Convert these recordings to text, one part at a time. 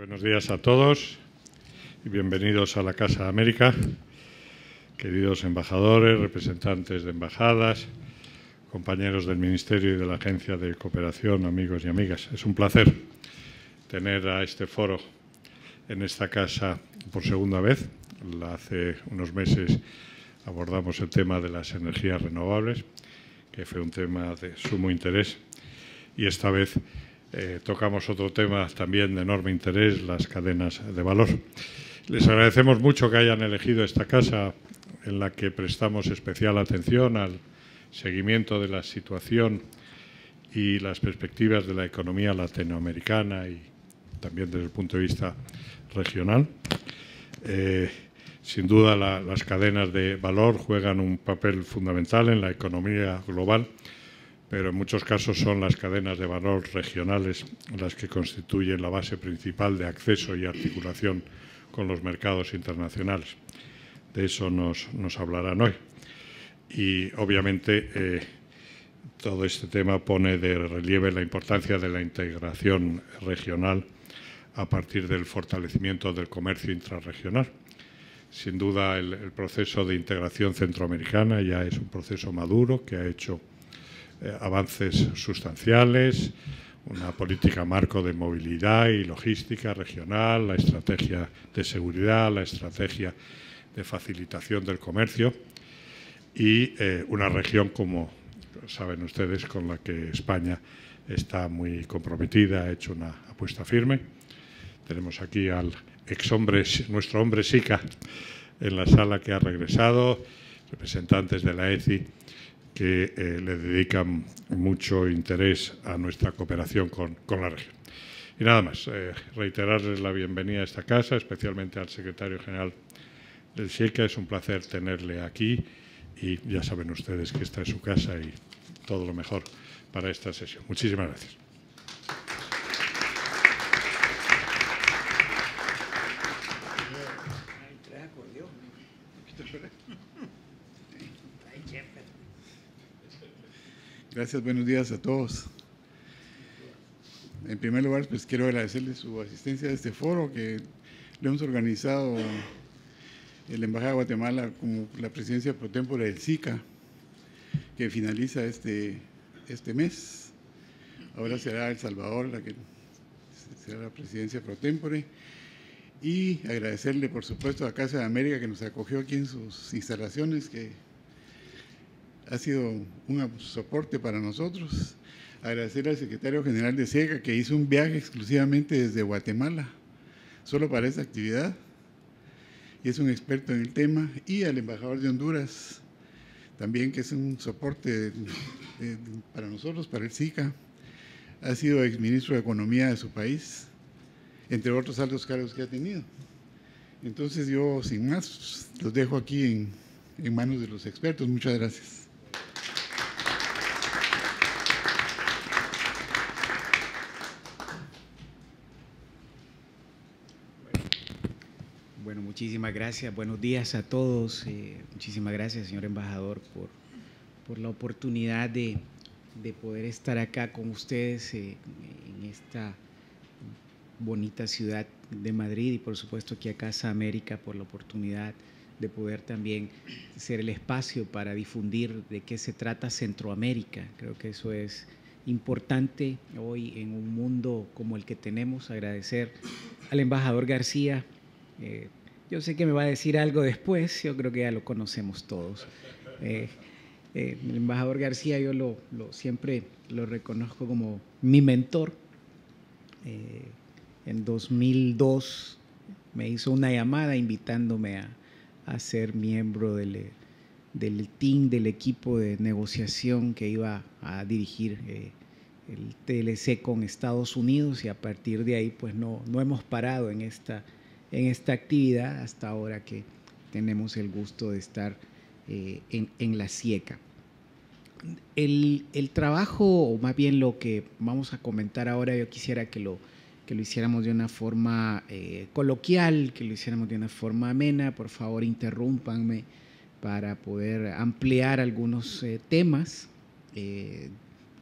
Buenos días a todos y bienvenidos a la Casa América. Queridos embajadores, representantes de embajadas, compañeros del Ministerio y de la Agencia de Cooperación, amigos y amigas. Es un placer tener a este foro en esta casa por segunda vez. Hace unos meses abordamos el tema de las energías renovables, que fue un tema de sumo interés, y esta vez eh, tocamos otro tema también de enorme interés, las cadenas de valor. Les agradecemos mucho que hayan elegido esta casa en la que prestamos especial atención al seguimiento de la situación y las perspectivas de la economía latinoamericana y también desde el punto de vista regional. Eh, sin duda las cadenas de valor juegan un papel fundamental en la economía global pero en muchos casos son las cadenas de valor regionales las que constituyen la base principal de acceso y articulación con los mercados internacionales. De eso nos, hablarán hoy. Y obviamente eh, todo este tema pone de relieve la importancia de la integración regional a partir del fortalecimiento del comercio intrarregional. Sin duda, el, el proceso de integración centroamericana ya es un proceso maduro que ha hecho eh, avances sustanciales, una política marco de movilidad y logística regional, la estrategia de seguridad, la estrategia de facilitación del comercio y eh, una región como saben ustedes con la que España está muy comprometida, ha hecho una apuesta firme. Tenemos aquí al ex hombre, nuestro hombre SICA en la sala que ha regresado, representantes de la ECI que eh, le dedican mucho interés a nuestra cooperación con, la región. Y nada más, eh, reiterarles la bienvenida a esta casa, especialmente al secretario general del SIECA. Es un placer tenerle aquí y ya saben ustedes que esta es su casa y todo lo mejor para esta sesión. Muchísimas gracias. Gracias, buenos días a todos. En primer lugar, pues quiero agradecerle su asistencia a este foro que le hemos organizado en la Embajada de Guatemala como la presidencia pro tempore del SICA, que finaliza este, este mes. Ahora será El Salvador la que será la presidencia pro tempore. Y agradecerle, por supuesto, a Casa de América que nos acogió aquí en sus instalaciones, que ha sido un soporte para nosotros. Agradecer al secretario general de SEGA que hizo un viaje exclusivamente desde Guatemala, solo para esta actividad, y es un experto en el tema, y al embajador de Honduras, también que es un soporte eh, para nosotros, para el SICA. Ha sido exministro de Economía de su país, entre otros altos cargos que ha tenido. Entonces yo, sin más, los dejo aquí en manos de los expertos. Muchas gracias. Muchísimas gracias, buenos días a todos. Eh, muchísimas gracias, señor embajador, por, por la oportunidad de, poder estar acá con ustedes eh, en esta bonita ciudad de Madrid y por supuesto aquí a Casa América por la oportunidad de poder también ser el espacio para difundir de qué se trata Centroamérica. Creo que eso es importante hoy en un mundo como el que tenemos. Agradecer al embajador García eh, yo sé que me va a decir algo después, yo creo que ya lo conocemos todos. Eh, eh, el embajador García yo lo, siempre lo reconozco como mi mentor. Eh, en 2002 me hizo una llamada invitándome a, ser miembro del, team, del equipo de negociación que iba a dirigir el TLC con Estados Unidos y a partir de ahí pues no, no hemos parado en esta en esta actividad hasta ahora que tenemos el gusto de estar eh, en, la SIECA. El, trabajo, o más bien lo que vamos a comentar ahora, yo quisiera que lo, que lo hiciéramos de una forma eh, coloquial, que lo hiciéramos de una forma amena. Por favor, interrúmpanme para poder ampliar algunos eh, temas que,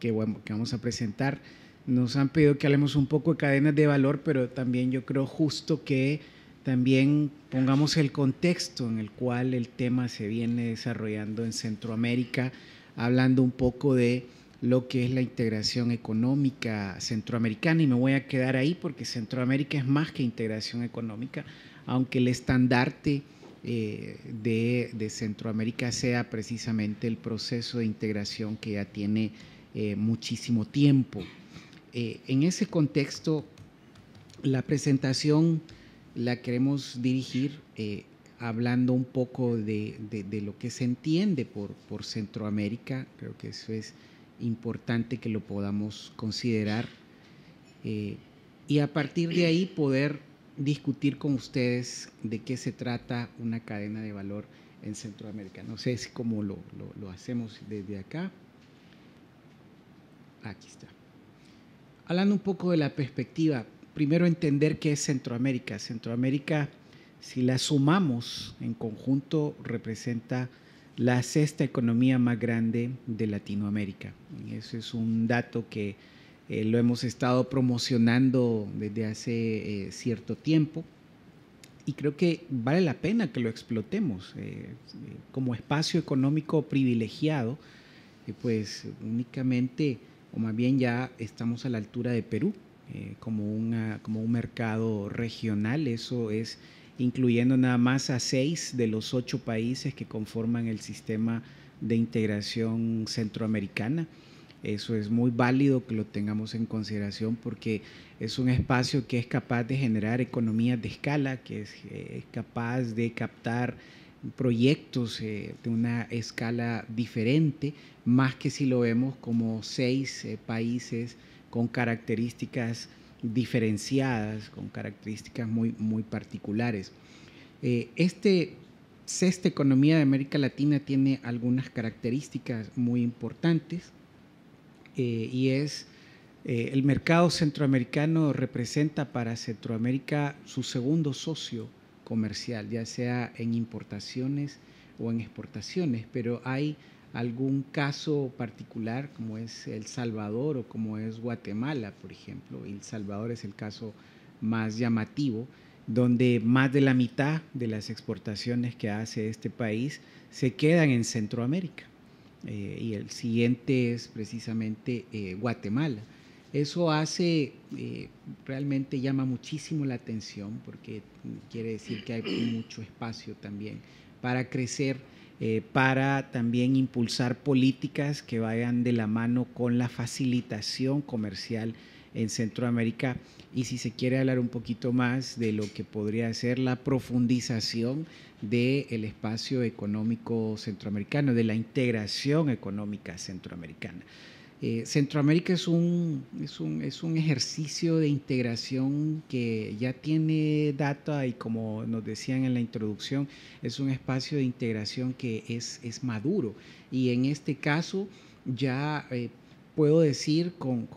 que vamos a presentar. Nos han pedido que hablemos un poco de cadenas de valor, pero también yo creo justo que también pongamos el contexto en el cual el tema se viene desarrollando en Centroamérica, hablando un poco de lo que es la integración económica centroamericana y me voy a quedar ahí porque Centroamérica es más que integración económica, aunque el estandarte eh, de, Centroamérica sea precisamente el proceso de integración que ya tiene eh, muchísimo tiempo. Eh, en ese contexto, la presentación la queremos dirigir eh, hablando un poco de, lo que se entiende por, Centroamérica. Creo que eso es importante que lo podamos considerar. Eh, y a partir de ahí poder discutir con ustedes de qué se trata una cadena de valor en Centroamérica. No sé si cómo lo, lo, lo hacemos desde acá. Aquí está. Hablando un poco de la perspectiva, primero entender qué es Centroamérica. Centroamérica, si la sumamos en conjunto, representa la sexta economía más grande de Latinoamérica. Ese es un dato que eh, lo hemos estado promocionando desde hace eh, cierto tiempo y creo que vale la pena que lo explotemos. Eh, como espacio económico privilegiado, pues únicamente, o más bien ya estamos a la altura de Perú, eh, como, como un mercado regional. Eso es incluyendo nada más a seis de los ocho países que conforman el sistema de integración centroamericana. Eso es muy válido que lo tengamos en consideración porque es un espacio que es capaz de generar economías de escala, que es, eh, capaz de captar proyectos eh, de una escala diferente, más que si lo vemos como seis países con características diferenciadas, con características muy, muy particulares. Esta eh, este economía de América Latina tiene algunas características muy importantes eh, y es eh, el mercado centroamericano representa para Centroamérica su segundo socio comercial, ya sea en importaciones o en exportaciones, pero hay algún caso particular como es El Salvador o como es Guatemala, por ejemplo. El Salvador es el caso más llamativo, donde más de la mitad de las exportaciones que hace este país se quedan en Centroamérica. Eh, y el siguiente es precisamente eh, Guatemala. Eso hace, eh, realmente llama muchísimo la atención porque quiere decir que hay mucho espacio también para crecer eh, para también impulsar políticas que vayan de la mano con la facilitación comercial en Centroamérica y si se quiere hablar un poquito más de lo que podría ser la profundización del espacio económico centroamericano, de la integración económica centroamericana. Eh, Centroamérica es un, es, un, es un ejercicio de integración que ya tiene data y como nos decían en la introducción, es un espacio de integración que es, es maduro. Y en este caso ya eh, puedo decir con,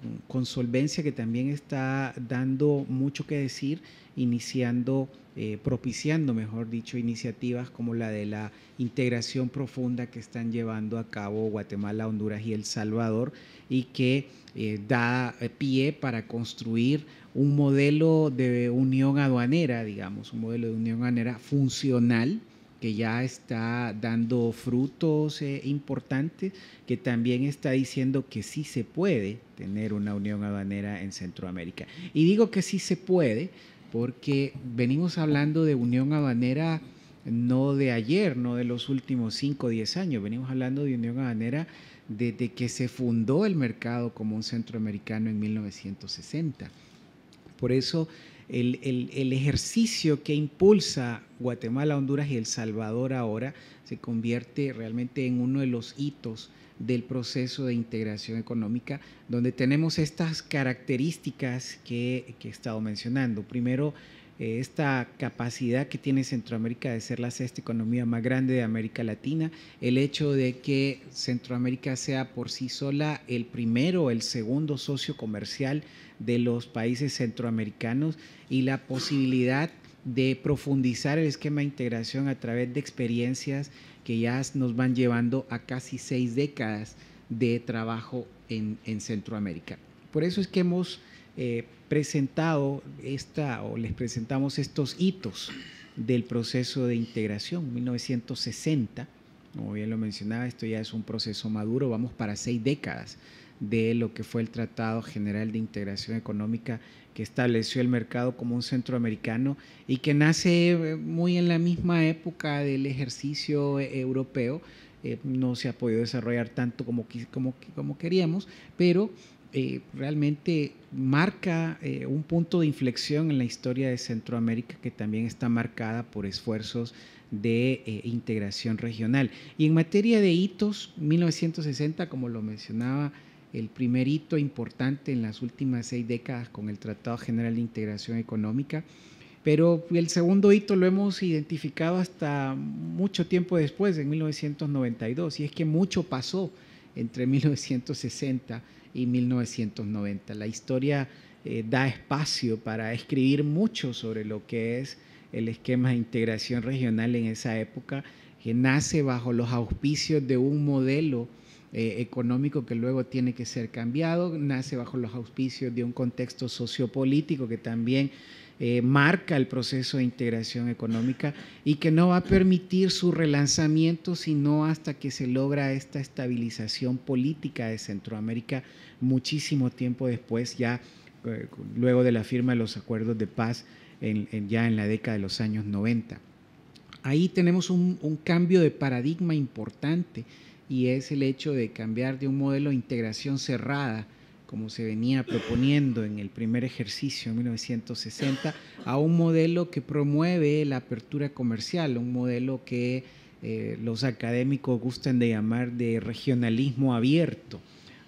solvencia que también está dando mucho que decir, iniciando, eh, propiciando, mejor dicho, iniciativas como la de la integración profunda que están llevando a cabo Guatemala, Honduras y El Salvador y que eh, da eh, pie para construir un modelo de unión aduanera, digamos, un modelo de unión aduanera funcional que ya está dando frutos eh, importantes, que también está diciendo que sí se puede tener una unión Habanera en Centroamérica. Y digo que sí se puede porque venimos hablando de unión Habanera no de ayer, no de los últimos 5 o 10 años, venimos hablando de unión Habanera desde que se fundó el mercado como un centroamericano en 1960. Por eso el, ejercicio que impulsa Guatemala, Honduras y El Salvador ahora se convierte realmente en uno de los hitos del proceso de integración económica, donde tenemos estas características que, he estado mencionando. Primero, eh, esta capacidad que tiene Centroamérica de ser la sexta economía más grande de América Latina, el hecho de que Centroamérica sea por sí sola el primero, el segundo socio comercial de los países centroamericanos y la posibilidad de profundizar el esquema de integración a través de experiencias que ya nos van llevando a casi seis décadas de trabajo en, Centroamérica. Por eso es que hemos eh, presentado esta o les presentamos estos hitos del proceso de integración. 1960, como bien lo mencionaba, esto ya es un proceso maduro, vamos para seis décadas de lo que fue el Tratado General de Integración Económica que estableció el mercado como un centro y que nace eh, muy en la misma época del ejercicio eh, europeo. Eh, no se ha podido desarrollar tanto como, como, como queríamos, pero realmente marca un punto de inflexión en la historia de Centroamérica que también está marcada por esfuerzos de integración regional. Y en materia de hitos, 1960, como lo mencionaba el primer hito importante en las últimas seis décadas con el Tratado General de Integración Económica, pero el segundo hito lo hemos identificado hasta mucho tiempo después, en 1992, y es que mucho pasó entre 1960 y 1990. La historia eh, da espacio para escribir mucho sobre lo que es el esquema de integración regional en esa época, que nace bajo los auspicios de un modelo eh, económico que luego tiene que ser cambiado, nace bajo los auspicios de un contexto sociopolítico que también eh, marca el proceso de integración económica y que no va a permitir su relanzamiento sino hasta que se logra esta estabilización política de Centroamérica muchísimo tiempo después, ya eh, luego de la firma de los acuerdos de paz ya en la década de los años 90. Ahí tenemos un cambio de paradigma importante y es el hecho de cambiar de un modelo de integración cerrada, como se venía proponiendo en el primer ejercicio en 1960, a un modelo que promueve la apertura comercial, un modelo que eh, los académicos gustan de llamar de regionalismo abierto,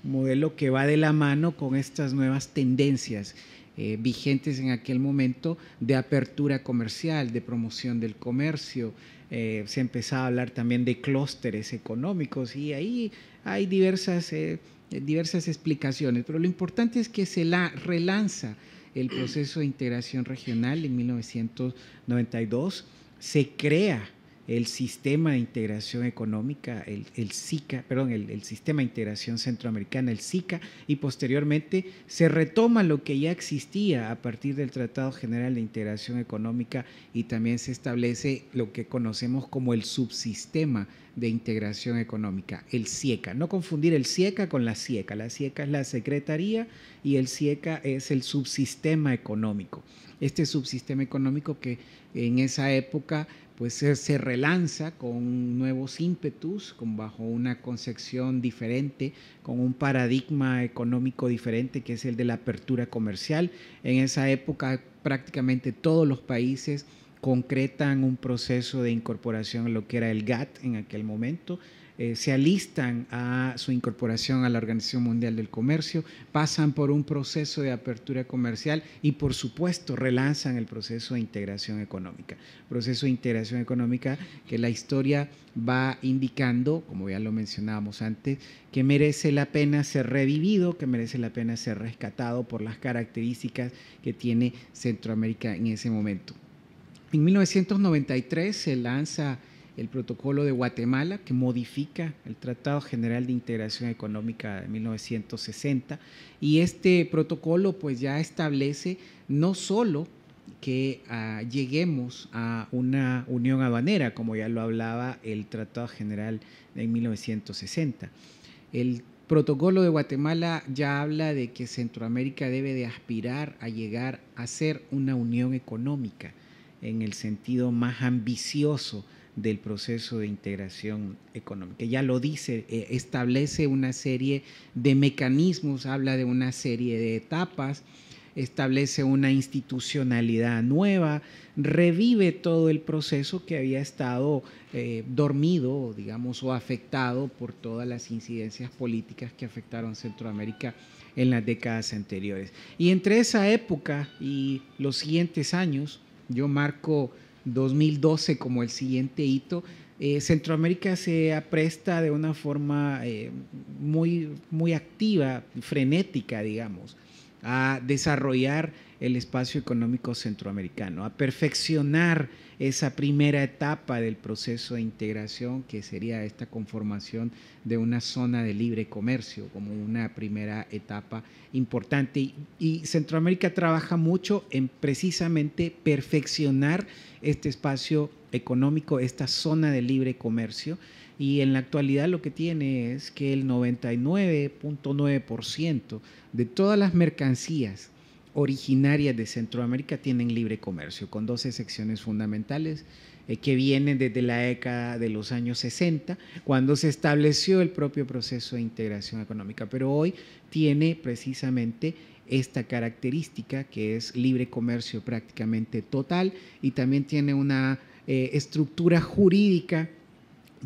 un modelo que va de la mano con estas nuevas tendencias eh, vigentes en aquel momento de apertura comercial, de promoción del comercio, eh, se empezaba a hablar también de clústeres económicos y ahí hay diversas, eh, diversas explicaciones, pero lo importante es que se la relanza el proceso de integración regional en 1992, se crea el Sistema de Integración Económica, el, SICA, perdón, el, el, Sistema de Integración Centroamericana, el SICA, y posteriormente se retoma lo que ya existía a partir del Tratado General de Integración Económica y también se establece lo que conocemos como el subsistema de integración económica, el SIECA. No confundir el SIECA con la SIECA. La SIECA es la Secretaría y el SIECA es el subsistema económico. Este subsistema económico que en esa época pues se relanza con nuevos ímpetus, con bajo una concepción diferente, con un paradigma económico diferente que es el de la apertura comercial. En esa época prácticamente todos los países concretan un proceso de incorporación a lo que era el GATT en aquel momento eh, se alistan a su incorporación a la Organización Mundial del Comercio, pasan por un proceso de apertura comercial y por supuesto relanzan el proceso de integración económica. Proceso de integración económica que la historia va indicando, como ya lo mencionábamos antes, que merece la pena ser revivido, que merece la pena ser rescatado por las características que tiene Centroamérica en ese momento. En 1993 se lanza el protocolo de Guatemala que modifica el Tratado General de Integración Económica de 1960 y este protocolo pues ya establece no solo que ah, lleguemos a una unión aduanera, como ya lo hablaba el Tratado General de 1960. El protocolo de Guatemala ya habla de que Centroamérica debe de aspirar a llegar a ser una unión económica en el sentido más ambicioso del proceso de integración económica. Ya lo dice, eh, establece una serie de mecanismos, habla de una serie de etapas, establece una institucionalidad nueva, revive todo el proceso que había estado eh, dormido, digamos, o afectado por todas las incidencias políticas que afectaron Centroamérica en las décadas anteriores. Y entre esa época y los siguientes años, yo marco 2012 como el siguiente hito, eh, Centroamérica se apresta de una forma eh, muy, muy activa, frenética, digamos, a desarrollar el espacio económico centroamericano, a perfeccionar esa primera etapa del proceso de integración que sería esta conformación de una zona de libre comercio como una primera etapa importante. y Centroamérica trabaja mucho en precisamente perfeccionar este espacio económico, esta zona de libre comercio. Y en la actualidad lo que tiene es que el 99.9% de todas las mercancías originarias de Centroamérica tienen libre comercio, con 12 secciones fundamentales eh, que vienen desde la década de los años 60, cuando se estableció el propio proceso de integración económica. Pero hoy tiene precisamente esta característica que es libre comercio prácticamente total y también tiene una eh, estructura jurídica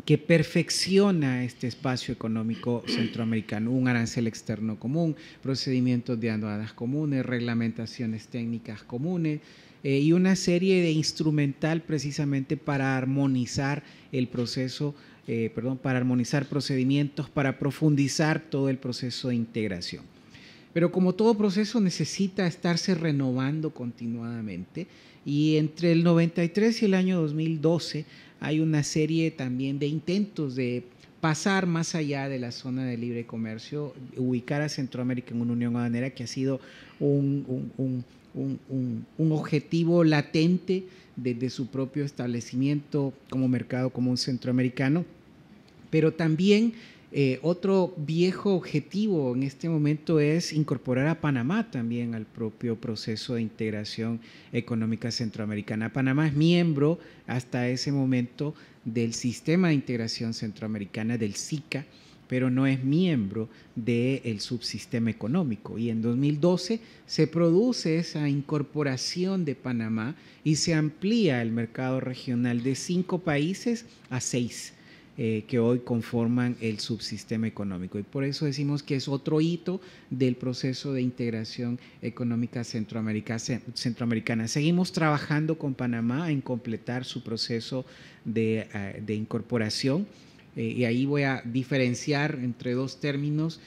que perfecciona este espacio económico centroamericano, un arancel externo común, procedimientos de aduanas comunes, reglamentaciones técnicas comunes eh, y una serie de instrumental precisamente para armonizar el proceso, eh, perdón, para armonizar procedimientos, para profundizar todo el proceso de integración. Pero como todo proceso necesita estarse renovando continuadamente y entre el 93 y el año 2012 hay una serie también de intentos de pasar más allá de la zona de libre comercio, ubicar a Centroamérica en una unión aduanera que ha sido un, un, un, un objetivo latente desde su propio establecimiento como mercado común centroamericano, pero también eh, otro viejo objetivo en este momento es incorporar a Panamá también al propio proceso de integración económica centroamericana. Panamá es miembro hasta ese momento del sistema de integración centroamericana del SICA, pero no es miembro del subsistema económico. Y en 2012 se produce esa incorporación de Panamá y se amplía el mercado regional de cinco países a seis eh, que hoy conforman el subsistema económico. Y por eso decimos que es otro hito del proceso de integración económica centroamericana. Seguimos trabajando con Panamá en completar su proceso de, eh, incorporación. Eh, y ahí voy a diferenciar entre dos términos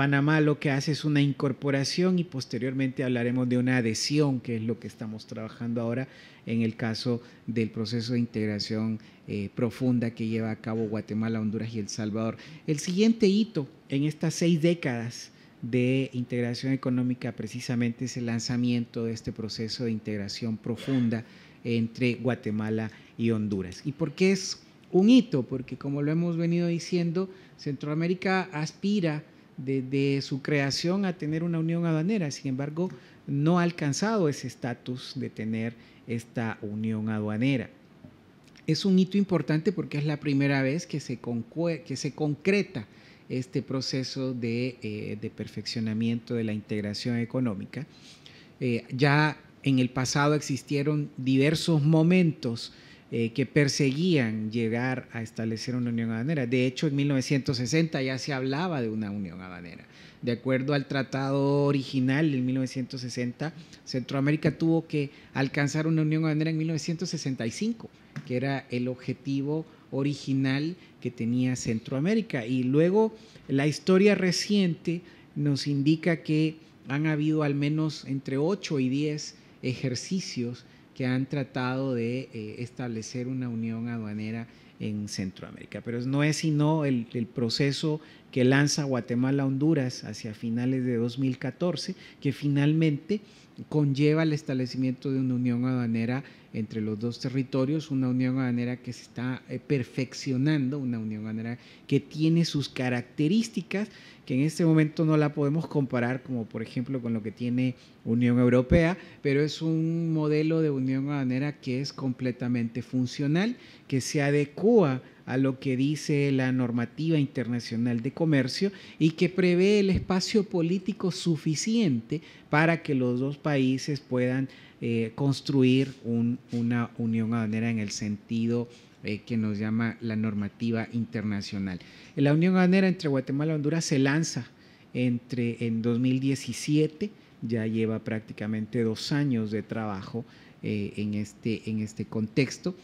Panamá lo que hace es una incorporación y posteriormente hablaremos de una adhesión, que es lo que estamos trabajando ahora en el caso del proceso de integración eh, profunda que lleva a cabo Guatemala, Honduras y El Salvador. El siguiente hito en estas seis décadas de integración económica precisamente es el lanzamiento de este proceso de integración profunda entre Guatemala y Honduras. ¿Y por qué es un hito? Porque como lo hemos venido diciendo, Centroamérica aspira de su creación a tener una unión aduanera. Sin embargo, no ha alcanzado ese estatus de tener esta unión aduanera. Es un hito importante porque es la primera vez que se, que se concreta este proceso de, eh, perfeccionamiento de la integración económica. Eh, ya en el pasado existieron diversos momentos eh, que perseguían llegar a establecer una unión habanera. De hecho, en 1960 ya se hablaba de una unión habanera. De acuerdo al tratado original de 1960, Centroamérica tuvo que alcanzar una unión habanera en 1965, que era el objetivo original que tenía Centroamérica. Y luego la historia reciente nos indica que han habido al menos entre 8 y 10 ejercicios que han tratado de eh, establecer una unión aduanera en Centroamérica. Pero no es sino el proceso que lanza Guatemala-Honduras hacia finales de 2014, que finalmente conlleva el establecimiento de una unión aduanera entre los dos territorios, una unión aduanera que se está eh, perfeccionando, una unión aduanera que tiene sus características que en este momento no la podemos comparar como por ejemplo con lo que tiene Unión Europea, pero es un modelo de unión aduanera que es completamente funcional, que se adecua a lo que dice la normativa internacional de comercio y que prevé el espacio político suficiente para que los dos países puedan eh, construir una unión aduanera en el sentido eh, que nos llama la normativa internacional. La unión aduanera entre Guatemala y Honduras se lanza entre, en 2017, ya lleva prácticamente dos años de trabajo eh, en, este, en este contexto.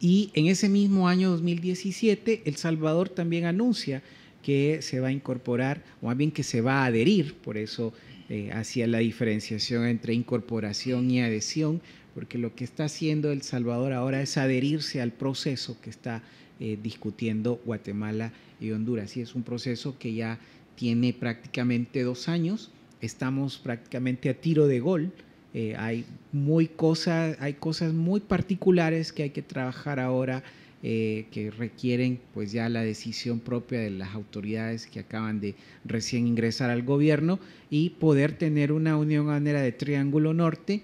Y en ese mismo año 2017, El Salvador también anuncia que se va a incorporar, o más bien que se va a adherir, por eso eh, hacía la diferenciación entre incorporación y adhesión, porque lo que está haciendo El Salvador ahora es adherirse al proceso que está eh, discutiendo Guatemala y Honduras. Y es un proceso que ya tiene prácticamente dos años, estamos prácticamente a tiro de gol. Eh, hay, muy cosas, hay cosas muy particulares que hay que trabajar ahora. Eh, que requieren pues ya la decisión propia de las autoridades que acaban de recién ingresar al gobierno y poder tener una unión de Triángulo Norte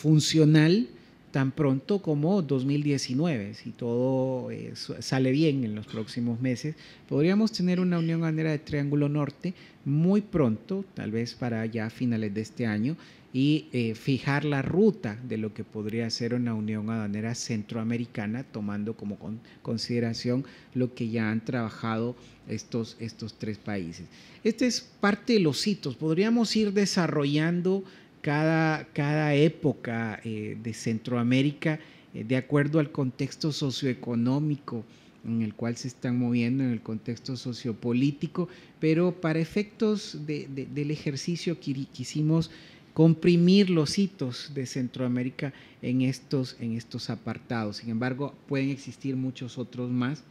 funcional tan pronto como 2019, si todo eh, sale bien en los próximos meses, podríamos tener una unión aduanera de Triángulo Norte muy pronto, tal vez para ya finales de este año, y eh, fijar la ruta de lo que podría ser una unión aduanera centroamericana, tomando como consideración lo que ya han trabajado estos, estos tres países. Este es parte de los hitos. Podríamos ir desarrollando cada, época eh, de Centroamérica eh, de acuerdo al contexto socioeconómico en el cual se están moviendo, en el contexto sociopolítico, pero para efectos del ejercicio quisimos comprimir los hitos de Centroamérica en estos, en estos apartados. Sin embargo, pueden existir muchos otros más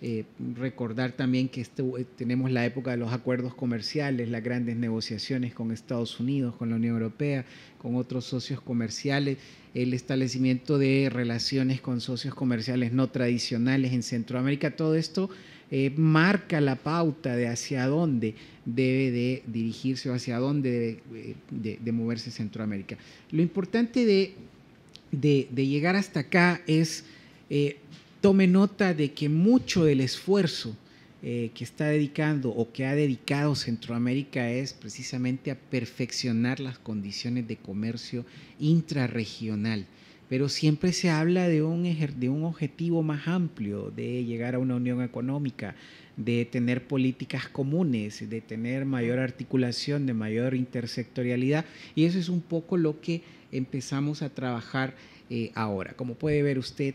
eh, recordar también que este, eh, tenemos la época de los acuerdos comerciales, las grandes negociaciones con Estados Unidos, con la Unión Europea, con otros socios comerciales, el establecimiento de relaciones con socios comerciales no tradicionales en Centroamérica, todo esto eh, marca la pauta de hacia dónde debe de dirigirse o hacia dónde debe de, moverse Centroamérica. Lo importante de, de, llegar hasta acá es tome nota de que mucho del esfuerzo eh, que está dedicando o que ha dedicado Centroamérica es precisamente a perfeccionar las condiciones de comercio intrarregional. Pero siempre se habla de un, de un objetivo más amplio, de llegar a una unión económica, de tener políticas comunes, de tener mayor articulación, de mayor intersectorialidad. Y eso es un poco lo que empezamos a trabajar eh, ahora. Como puede ver usted,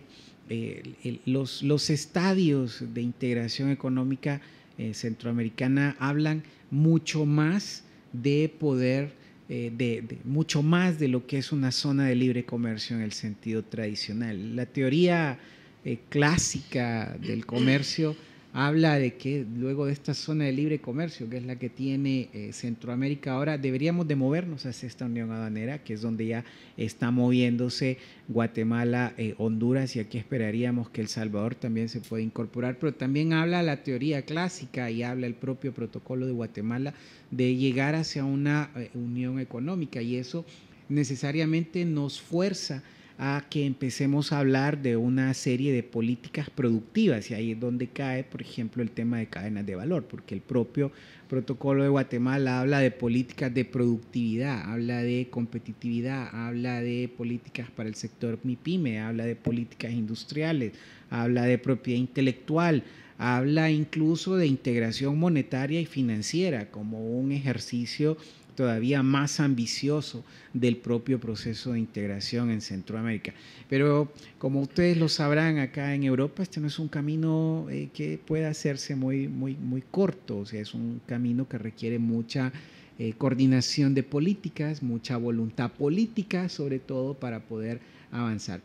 los, estadios de integración económica eh, centroamericana hablan mucho más de poder, eh, de, mucho más de lo que es una zona de libre comercio en el sentido tradicional. La teoría eh, clásica del comercio habla de que luego de esta zona de libre comercio, que es la que tiene eh, Centroamérica ahora, deberíamos de movernos hacia esta unión aduanera, que es donde ya está moviéndose Guatemala, eh, Honduras, y aquí esperaríamos que El Salvador también se pueda incorporar, pero también habla la teoría clásica y habla el propio protocolo de Guatemala de llegar hacia una eh, unión económica, y eso necesariamente nos fuerza a que empecemos a hablar de una serie de políticas productivas y ahí es donde cae, por ejemplo, el tema de cadenas de valor, porque el propio protocolo de Guatemala habla de políticas de productividad, habla de competitividad, habla de políticas para el sector MIPYME, habla de políticas industriales, habla de propiedad intelectual, habla incluso de integración monetaria y financiera como un ejercicio todavía más ambicioso del propio proceso de integración en Centroamérica. Pero como ustedes lo sabrán, acá en Europa este no es un camino eh, que pueda hacerse muy, muy, muy corto, o sea, es un camino que requiere mucha eh, coordinación de políticas, mucha voluntad política, sobre todo para poder avanzar.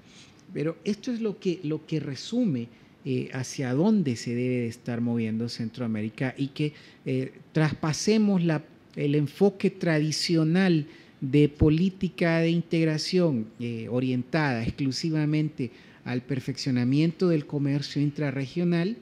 Pero esto es lo que, lo que resume eh, hacia dónde se debe estar moviendo Centroamérica y que traspasemos la el enfoque tradicional de política de integración eh, orientada exclusivamente al perfeccionamiento del comercio intrarregional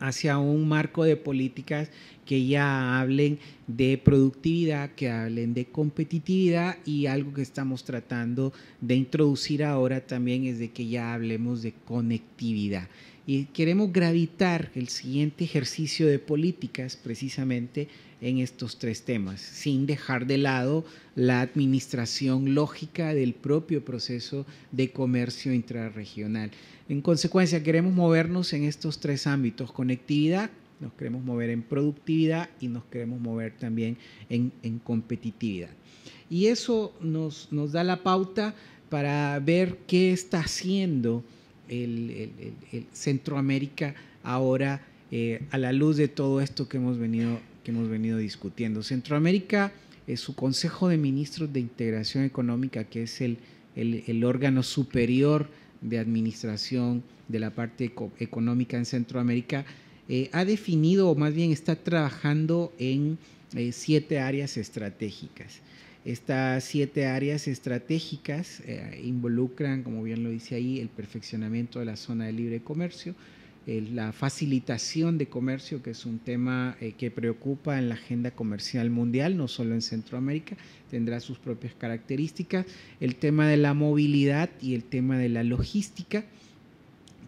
hacia un marco de políticas que ya hablen de productividad, que hablen de competitividad y algo que estamos tratando de introducir ahora también es de que ya hablemos de conectividad. Y queremos gravitar el siguiente ejercicio de políticas precisamente en estos tres temas, sin dejar de lado la administración lógica del propio proceso de comercio intrarregional. En consecuencia, queremos movernos en estos tres ámbitos, conectividad, nos queremos mover en productividad y nos queremos mover también en, competitividad. Y eso nos, nos, da la pauta para ver qué está haciendo el, Centroamérica ahora eh, a la luz de todo esto que hemos venido que hemos venido discutiendo. Centroamérica, su Consejo de Ministros de Integración Económica, que es el, órgano superior de administración de la parte económica en Centroamérica, eh, ha definido, o más bien está trabajando en eh, siete áreas estratégicas. Estas siete áreas estratégicas eh, involucran, como bien lo dice ahí, el perfeccionamiento de la zona de libre comercio, eh, la facilitación de comercio, que es un tema eh, que preocupa en la agenda comercial mundial, no solo en Centroamérica, tendrá sus propias características, el tema de la movilidad y el tema de la logística.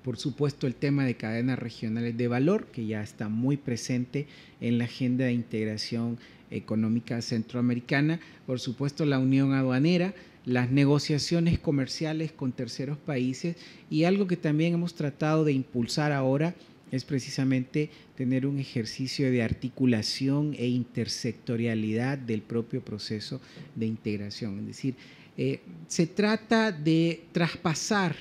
Por supuesto, el tema de cadenas regionales de valor, que ya está muy presente en la agenda de integración económica centroamericana. Por supuesto, la unión aduanera, las negociaciones comerciales con terceros países y algo que también hemos tratado de impulsar ahora es precisamente tener un ejercicio de articulación e intersectorialidad del propio proceso de integración. Es decir, eh, se trata de traspasar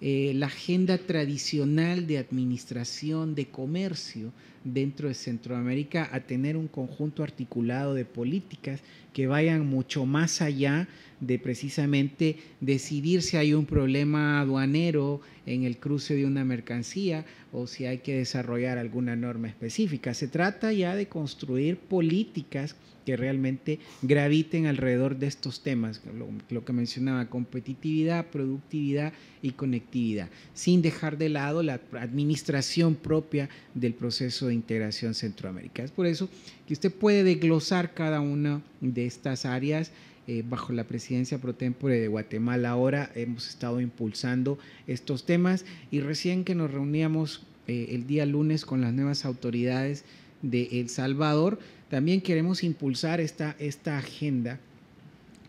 eh, la agenda tradicional de administración de comercio dentro de Centroamérica a tener un conjunto articulado de políticas que vayan mucho más allá de precisamente decidir si hay un problema aduanero en el cruce de una mercancía o si hay que desarrollar alguna norma específica. Se trata ya de construir políticas que realmente graviten alrededor de estos temas, lo, que mencionaba, competitividad, productividad y conectividad, sin dejar de lado la administración propia del proceso de integración Centroamérica. Es por eso que usted puede desglosar cada una de estas áreas eh, bajo la presidencia pro tempore de Guatemala ahora hemos estado impulsando estos temas y recién que nos reuníamos eh, el día lunes con las nuevas autoridades de El Salvador, también queremos impulsar esta, esta agenda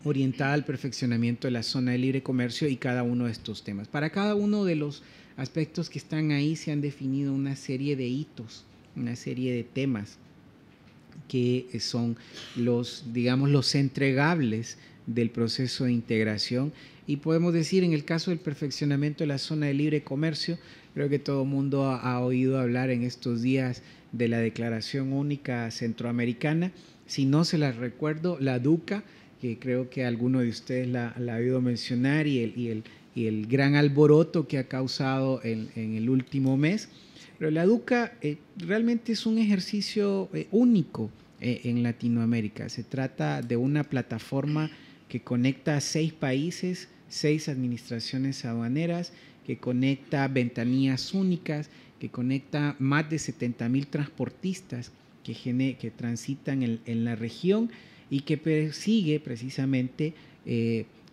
orientada al perfeccionamiento de la zona de libre comercio y cada uno de estos temas. Para cada uno de los aspectos que están ahí se han definido una serie de hitos, una serie de temas que son los, digamos, los entregables del proceso de integración. Y podemos decir, en el caso del perfeccionamiento de la zona de libre comercio, creo que todo el mundo ha, oído hablar en estos días de la Declaración Única Centroamericana. Si no se las recuerdo, la DUCA, que creo que alguno de ustedes la, ha oído mencionar, y el, gran alboroto que ha causado en el último mes pero la DUCA eh, realmente es un ejercicio eh, único eh, en Latinoamérica. Se trata de una plataforma que conecta a seis países, seis administraciones aduaneras, que conecta ventanillas únicas, que conecta más de 70 mil transportistas que, transitan en, en, la región y que persigue precisamente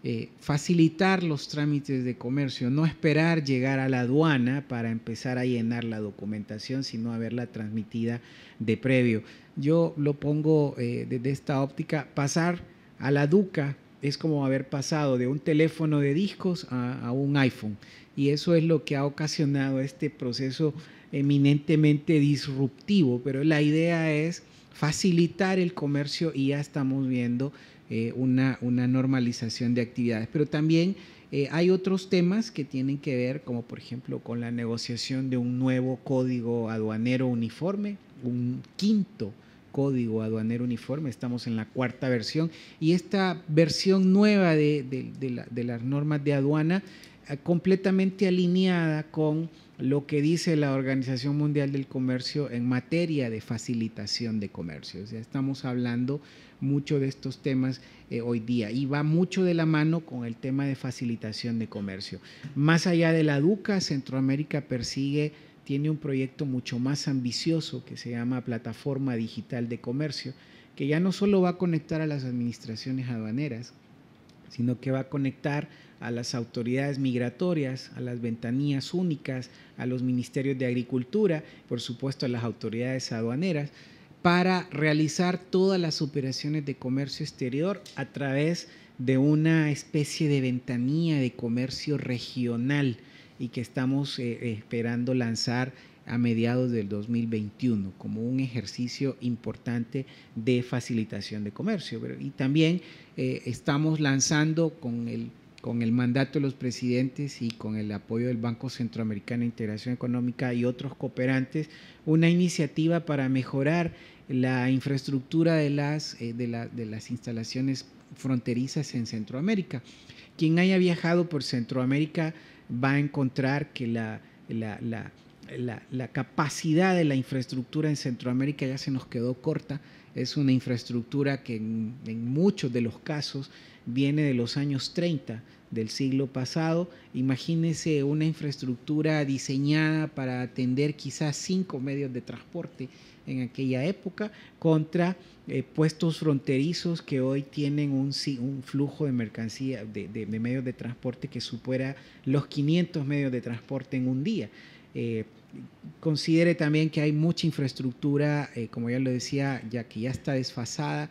eh, facilitar los trámites de comercio, no esperar llegar a la aduana para empezar a llenar la documentación, sino haberla transmitida de previo. Yo lo pongo desde eh, esta óptica, pasar a la DUCA es como haber pasado de un teléfono de discos a, a un iPhone. Y eso es lo que ha ocasionado este proceso eminentemente disruptivo, pero la idea es facilitar el comercio y ya estamos viendo eh, una, una, normalización de actividades. Pero también eh, hay otros temas que tienen que ver, como por ejemplo con la negociación de un nuevo código aduanero uniforme, un quinto código aduanero uniforme, estamos en la cuarta versión, y esta versión nueva de, de las normas de aduana completamente alineada con lo que dice la Organización Mundial del Comercio en materia de facilitación de comercio. O estamos hablando mucho de estos temas eh, hoy día y va mucho de la mano con el tema de facilitación de comercio. Más allá de la DUCA, Centroamérica persigue, tiene un proyecto mucho más ambicioso que se llama Plataforma Digital de Comercio, que ya no solo va a conectar a las administraciones aduaneras, sino que va a conectar a las autoridades migratorias, a las ventanías únicas, a los ministerios de Agricultura, por supuesto a las autoridades aduaneras, para realizar todas las operaciones de comercio exterior a través de una especie de ventanilla de comercio regional y que estamos eh, eh, esperando lanzar a mediados del 2021 como un ejercicio importante de facilitación de comercio. Y también eh, estamos lanzando con el con el mandato de los presidentes y con el apoyo del Banco Centroamericano de Integración Económica y otros cooperantes, una iniciativa para mejorar la infraestructura de las, eh, de, las instalaciones fronterizas en Centroamérica. Quien haya viajado por Centroamérica va a encontrar que la, capacidad de la infraestructura en Centroamérica ya se nos quedó corta. Es una infraestructura que en, muchos de los casos viene de los años 30, del siglo pasado. Imagínese una infraestructura diseñada para atender quizás cinco medios de transporte en aquella época contra eh, puestos fronterizos que hoy tienen un, flujo de mercancía, de, medios de transporte que supera los 500 medios de transporte en un día. Eh, considere también que hay mucha infraestructura, eh, como ya lo decía, ya que ya está desfasada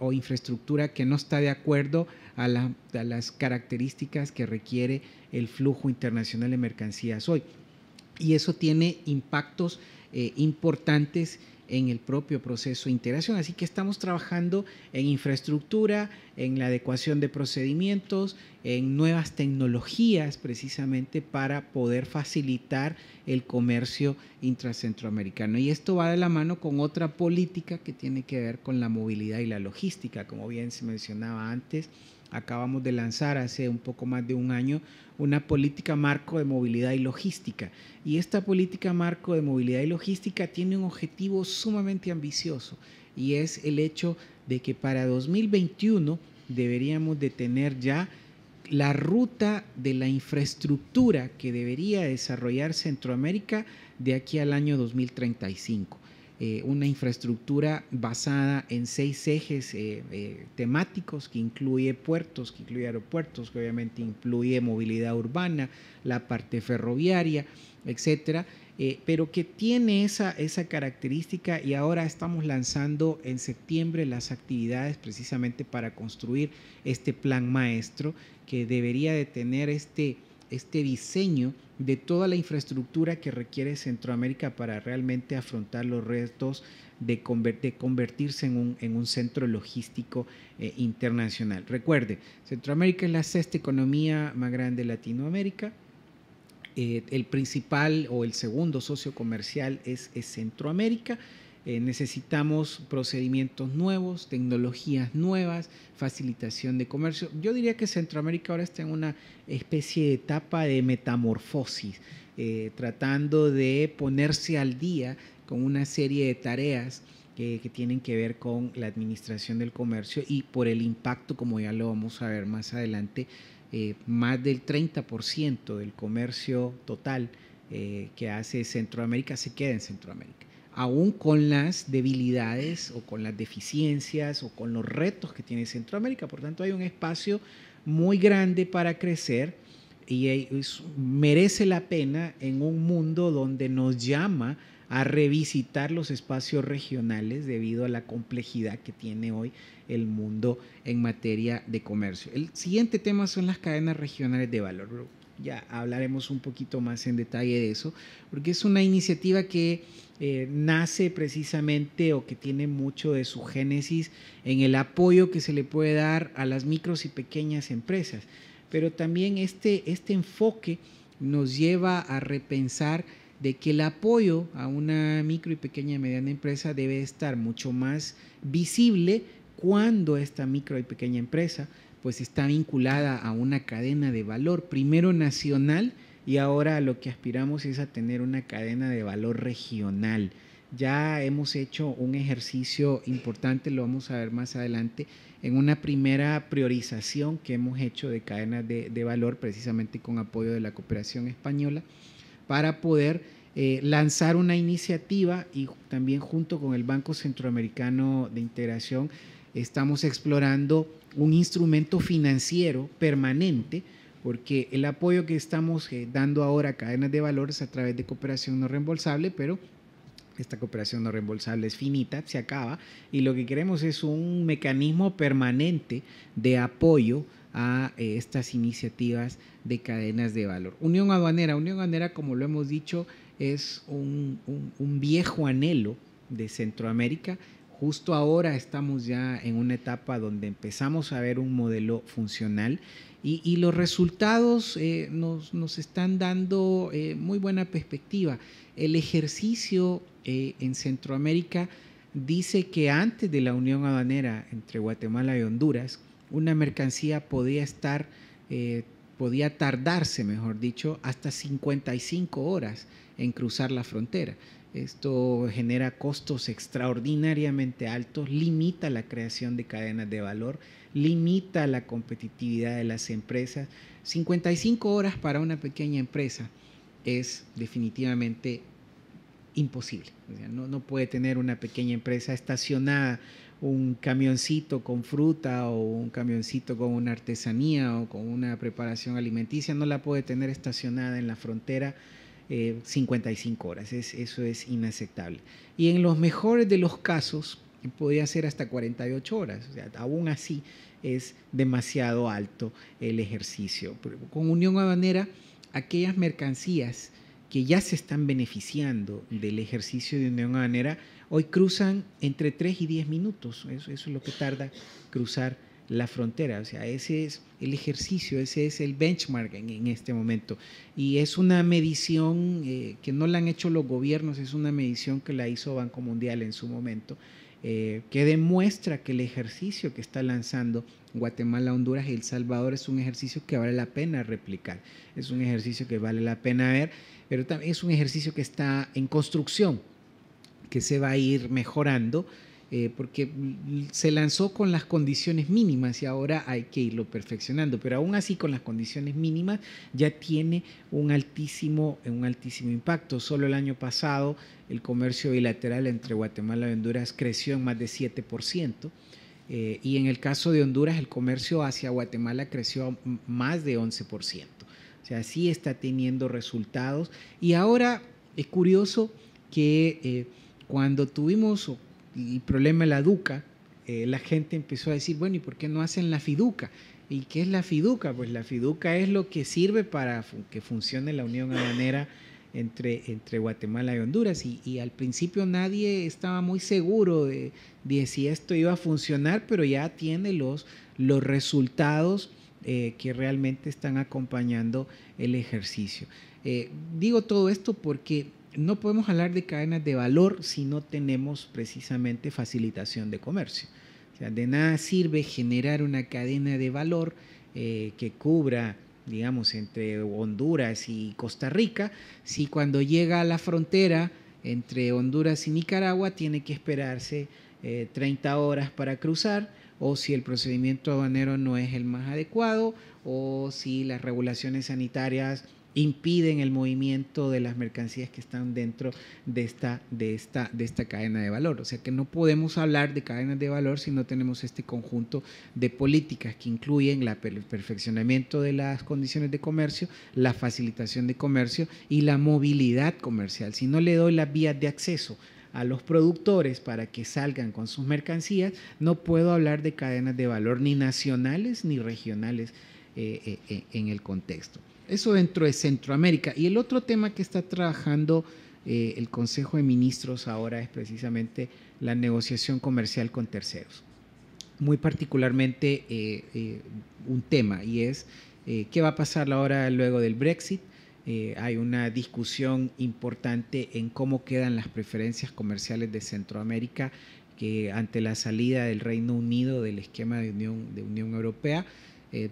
o infraestructura que no está de acuerdo a, las características que requiere el flujo internacional de mercancías hoy. Y eso tiene impactos eh, importantes en el propio proceso de integración. Así que estamos trabajando en infraestructura, en la adecuación de procedimientos, en nuevas tecnologías precisamente para poder facilitar el comercio intracentroamericano. Y esto va de la mano con otra política que tiene que ver con la movilidad y la logística, como bien se mencionaba antes acabamos de lanzar hace un poco más de un año una política marco de movilidad y logística. Y esta política marco de movilidad y logística tiene un objetivo sumamente ambicioso y es el hecho de que para 2021 deberíamos de tener ya la ruta de la infraestructura que debería desarrollar Centroamérica de aquí al año 2035. Eh, una infraestructura basada en seis ejes eh, eh, temáticos que incluye puertos, que incluye aeropuertos, que obviamente incluye movilidad urbana, la parte ferroviaria, etcétera, pero que tiene esa, esa característica y ahora estamos lanzando en septiembre las actividades precisamente para construir este plan maestro que debería de tener este este diseño de toda la infraestructura que requiere Centroamérica para realmente afrontar los retos de, convertirse en un, centro logístico eh, internacional. Recuerde, Centroamérica es la sexta economía más grande de Latinoamérica. Eh, el principal o el segundo socio comercial es Centroamérica eh, necesitamos procedimientos nuevos, tecnologías nuevas, facilitación de comercio. Yo diría que Centroamérica ahora está en una especie de etapa de metamorfosis, eh, tratando de ponerse al día con una serie de tareas que, tienen que ver con la administración del comercio y por el impacto, como ya lo vamos a ver más adelante, eh, más del 30% del comercio total que hace Centroamérica se queda en Centroamérica aún con las debilidades o con las deficiencias o con los retos que tiene Centroamérica. Por tanto, hay un espacio muy grande para crecer y merece la pena en un mundo donde nos llama a revisitar los espacios regionales debido a la complejidad que tiene hoy el mundo en materia de comercio. El siguiente tema son las cadenas regionales de valor ya hablaremos un poquito más en detalle de eso, porque es una iniciativa que eh, nace precisamente o que tiene mucho de su génesis en el apoyo que se le puede dar a las micros y pequeñas empresas. Pero también este, este enfoque nos lleva a repensar de que el apoyo a una micro y pequeña y mediana empresa debe estar mucho más visible cuando esta micro y pequeña empresa pues está vinculada a una cadena de valor, primero nacional y ahora lo que aspiramos es a tener una cadena de valor regional. Ya hemos hecho un ejercicio importante, lo vamos a ver más adelante, en una primera priorización que hemos hecho de cadena de, valor, precisamente con apoyo de la cooperación española, para poder eh, lanzar una iniciativa y también junto con el Banco Centroamericano de Integración estamos explorando un instrumento financiero permanente, porque el apoyo que estamos eh, dando ahora a cadenas de valores a través de cooperación no reembolsable, pero esta cooperación no reembolsable es finita, se acaba, y lo que queremos es un mecanismo permanente de apoyo a eh, estas iniciativas de cadenas de valor. Unión aduanera, Unión aduanera, como lo hemos dicho, es un, un viejo anhelo de Centroamérica Justo ahora estamos ya en una etapa donde empezamos a ver un modelo funcional y, los resultados eh, nos, están dando eh, muy buena perspectiva. El ejercicio eh, en Centroamérica dice que antes de la unión aduanera entre Guatemala y Honduras, una mercancía podía estar, podía tardarse, mejor dicho, hasta 55 horas en cruzar la frontera. Esto genera costos extraordinariamente altos, limita la creación de cadenas de valor, limita la competitividad de las empresas. 55 horas para una pequeña empresa es definitivamente imposible. no, no, puede tener una pequeña empresa estacionada un camioncito con fruta o un camioncito con una artesanía o con una preparación alimenticia, no la puede tener estacionada en la frontera 55 eh, horas. Es, eso es inaceptable. Y en los mejores de los casos podría ser hasta 48 horas. O sea, aún así es demasiado alto el ejercicio. Con unión habanera, aquellas mercancías que ya se están beneficiando del ejercicio de unión habanera, hoy cruzan entre 3 y 10 minutos. eso es lo que tarda cruzar la frontera. O sea, ese es el ejercicio, ese es el benchmark en, este momento. Y es una medición eh, que no la han hecho los gobiernos, es una medición que la hizo Banco Mundial en su momento, eh, que demuestra que el ejercicio que está lanzando Guatemala, Honduras y El Salvador es un ejercicio que vale la pena replicar, es un ejercicio que vale la pena ver, pero también es un ejercicio que está en construcción, que se va a ir mejorando eh, porque se lanzó con las condiciones mínimas y ahora hay que irlo perfeccionando, pero aún así con las condiciones mínimas ya tiene un altísimo, eh, un altísimo impacto. Solo el año pasado el comercio bilateral entre Guatemala y Honduras creció en más de 7%. Eh, y en el caso de Honduras, el comercio hacia Guatemala creció más de 11%. O sea, sí está teniendo resultados. Y ahora es curioso que cuando tuvimos, y problema de la DUCA, eh, la gente empezó a decir, bueno, ¿y por qué no hacen la FIDUCA? ¿Y qué es la FIDUCA? Pues la FIDUCA es lo que sirve para que funcione la unión aduanera entre, entre Guatemala y Honduras. Y, al principio nadie estaba muy seguro de, si esto iba a funcionar, pero ya tiene los, los resultados eh, que realmente están acompañando el ejercicio. Eh, digo todo esto porque no podemos hablar de cadenas de valor si no tenemos precisamente facilitación de comercio. de nada sirve generar una cadena de valor eh, que cubra digamos, entre Honduras y Costa Rica, si cuando llega a la frontera entre Honduras y Nicaragua tiene que esperarse 30 eh, horas para cruzar, o si el procedimiento aduanero no es el más adecuado, o si las regulaciones sanitarias impiden el movimiento de las mercancías que están dentro de esta, de esta, de esta cadena de valor. O sea que no podemos hablar de cadenas de valor si no tenemos este conjunto de políticas que incluyen el perfeccionamiento de las condiciones de comercio, la facilitación de comercio y la movilidad comercial. Si no le doy las vías de acceso a los productores para que salgan con sus mercancías, no puedo hablar de cadenas de valor ni nacionales ni regionales eh, eh, eh, en el contexto. Eso dentro de Centroamérica. Y el otro tema que está trabajando eh, el Consejo de Ministros ahora es precisamente la negociación comercial con terceros. Muy particularmente eh, eh, un tema y es qué va a pasar ahora luego del Brexit. hay una discusión importante en cómo quedan las preferencias comerciales de Centroamérica que ante la salida del Reino Unido del esquema de Unión, de Unión Europea.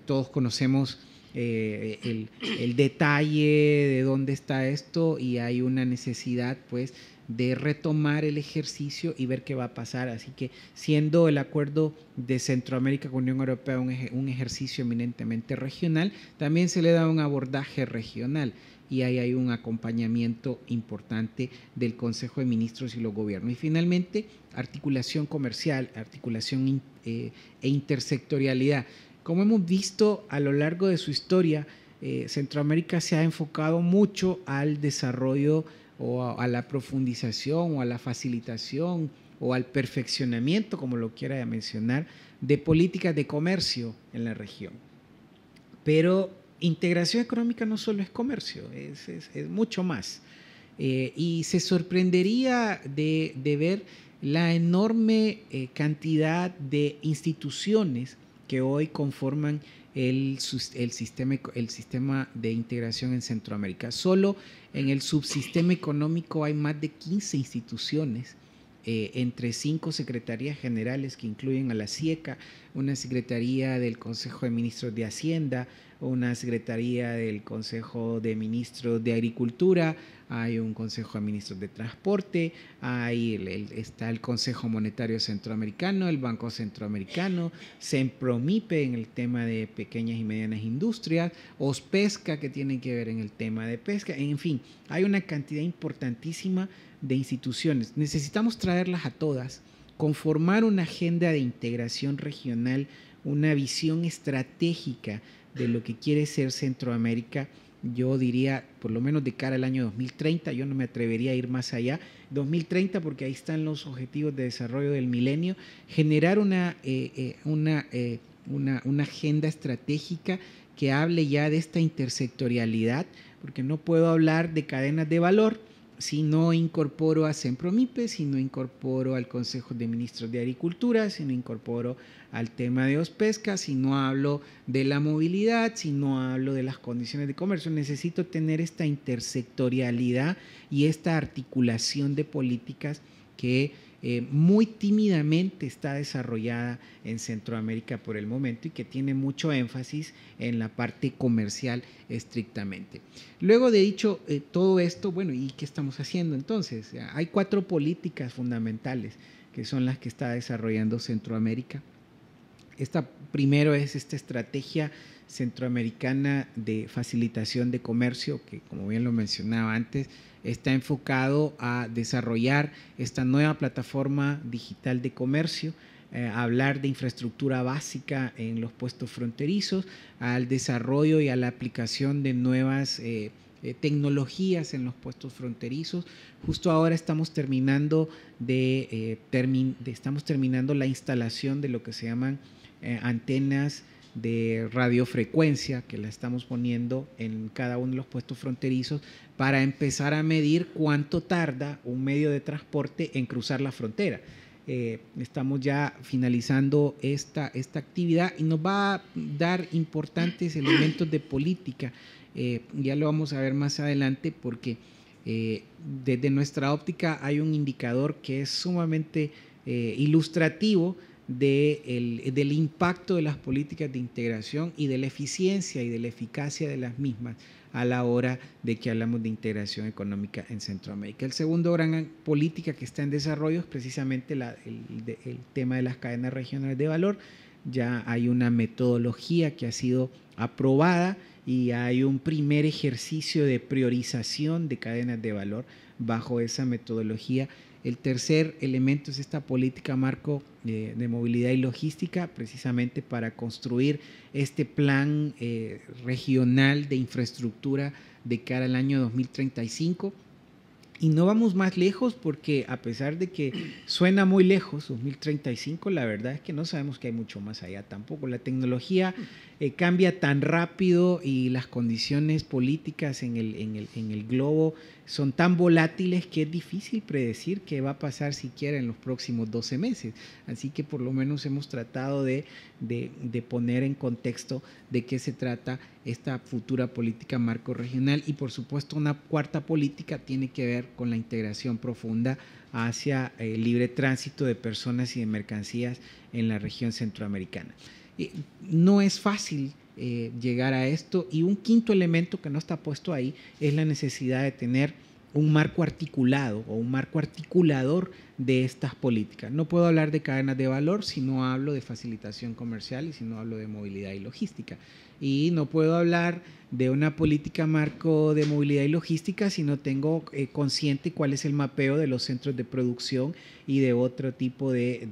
todos conocemos eh, el, detalle de dónde está esto y hay una necesidad pues de retomar el ejercicio y ver qué va a pasar. Así que siendo el acuerdo de Centroamérica con Unión Europea un, ejercicio eminentemente regional, también se le da un abordaje regional y ahí hay un acompañamiento importante del Consejo de Ministros y los gobiernos. Y finalmente, articulación comercial, articulación eh, e intersectorialidad. Como hemos visto a lo largo de su historia, eh, Centroamérica se ha enfocado mucho al desarrollo o a, la profundización o a la facilitación o al perfeccionamiento, como lo quiera mencionar, de políticas de comercio en la región. Pero integración económica no solo es comercio, es, mucho más. Eh, y se sorprendería de, ver la enorme eh, cantidad de instituciones que hoy conforman el, sistema, el sistema de integración en Centroamérica. Solo en el subsistema económico hay más de 15 instituciones eh, entre cinco secretarías generales que incluyen a la SIECA, una secretaría del Consejo de Ministros de Hacienda, una secretaría del Consejo de Ministros de Agricultura, hay un Consejo de Ministros de Transporte, hay está el Consejo Monetario Centroamericano, el Banco Centroamericano, Cenpromipe en el tema de pequeñas y medianas industrias, OSPESCA que tienen que ver en el tema de pesca, en fin, hay una cantidad importantísima de instituciones. Necesitamos traerlas a todas, conformar una agenda de integración regional, una visión estratégica de lo que quiere ser Centroamérica, yo diría, por lo menos de cara al año 2030, yo no me atrevería a ir más allá, 2030 porque ahí están los objetivos de desarrollo del milenio, generar una, eh, eh, eh, una, una agenda estratégica que hable ya de esta intersectorialidad, porque no puedo hablar de cadenas de valor si no incorporo a Sempromipe, si no incorporo al Consejo de Ministros de Agricultura, si no incorporo al tema de Ospesca, si no hablo de la movilidad, si no hablo de las condiciones de comercio. Necesito tener esta intersectorialidad y esta articulación de políticas que eh, muy tímidamente está desarrollada en Centroamérica por el momento y que tiene mucho énfasis en la parte comercial estrictamente. Luego de dicho eh, todo esto, bueno, ¿y qué estamos haciendo entonces? Eh, hay cuatro políticas fundamentales que son las que está desarrollando Centroamérica. Esta primero es esta estrategia centroamericana de facilitación de comercio, que como bien lo mencionaba antes, está enfocado a desarrollar esta nueva plataforma digital de comercio, a eh, hablar de infraestructura básica en los puestos fronterizos, al desarrollo y a la aplicación de nuevas eh, eh, tecnologías en los puestos fronterizos. Justo ahora estamos terminando, de, estamos terminando la instalación de lo que se llaman antenas de radiofrecuencia que la estamos poniendo en cada uno de los puestos fronterizos para empezar a medir cuánto tarda un medio de transporte en cruzar la frontera. Eh, estamos ya finalizando esta, esta actividad y nos va a dar importantes elementos de política. Eh, ya lo vamos a ver más adelante porque eh, desde nuestra óptica hay un indicador que es sumamente ilustrativo del impacto de las políticas de integración y de la eficiencia y de la eficacia de las mismas a la hora de que hablamos de integración económica en Centroamérica. El segundo gran política que está en desarrollo es precisamente el, el tema de las cadenas regionales de valor. Ya hay una metodología que ha sido aprobada y hay un primer ejercicio de priorización de cadenas de valor bajo esa metodología el tercer elemento es esta política marco de, movilidad y logística, precisamente para construir este plan eh, regional de infraestructura de cara al año 2035. Y no vamos más lejos porque a pesar de que suena muy lejos, 2035, la verdad es que no sabemos que hay mucho más allá tampoco. La tecnología eh, cambia tan rápido y las condiciones políticas en el, en, el, en el, globo son tan volátiles que es difícil predecir qué va a pasar siquiera en los próximos 12 meses. Así que por lo menos hemos tratado de, de poner en contexto de qué se trata esta futura política marco regional y por supuesto una cuarta política tiene que ver con la integración profunda hacia el eh, libre tránsito de personas y de mercancías en la región centroamericana. Eh, no es fácil eh, llegar a esto. Y un quinto elemento que no está puesto ahí es la necesidad de tener un marco articulado o un marco articulador de estas políticas. No puedo hablar de cadenas de valor si no hablo de facilitación comercial y si no hablo de movilidad y logística y no puedo hablar de una política marco de movilidad y logística si no tengo eh, consciente cuál es el mapeo de los centros de producción y de otro tipo de,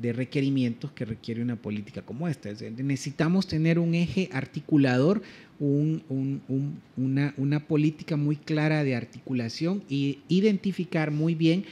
requerimientos que requiere una política como esta. necesitamos tener un eje articulador, un, una, una política muy clara de articulación e identificar muy bien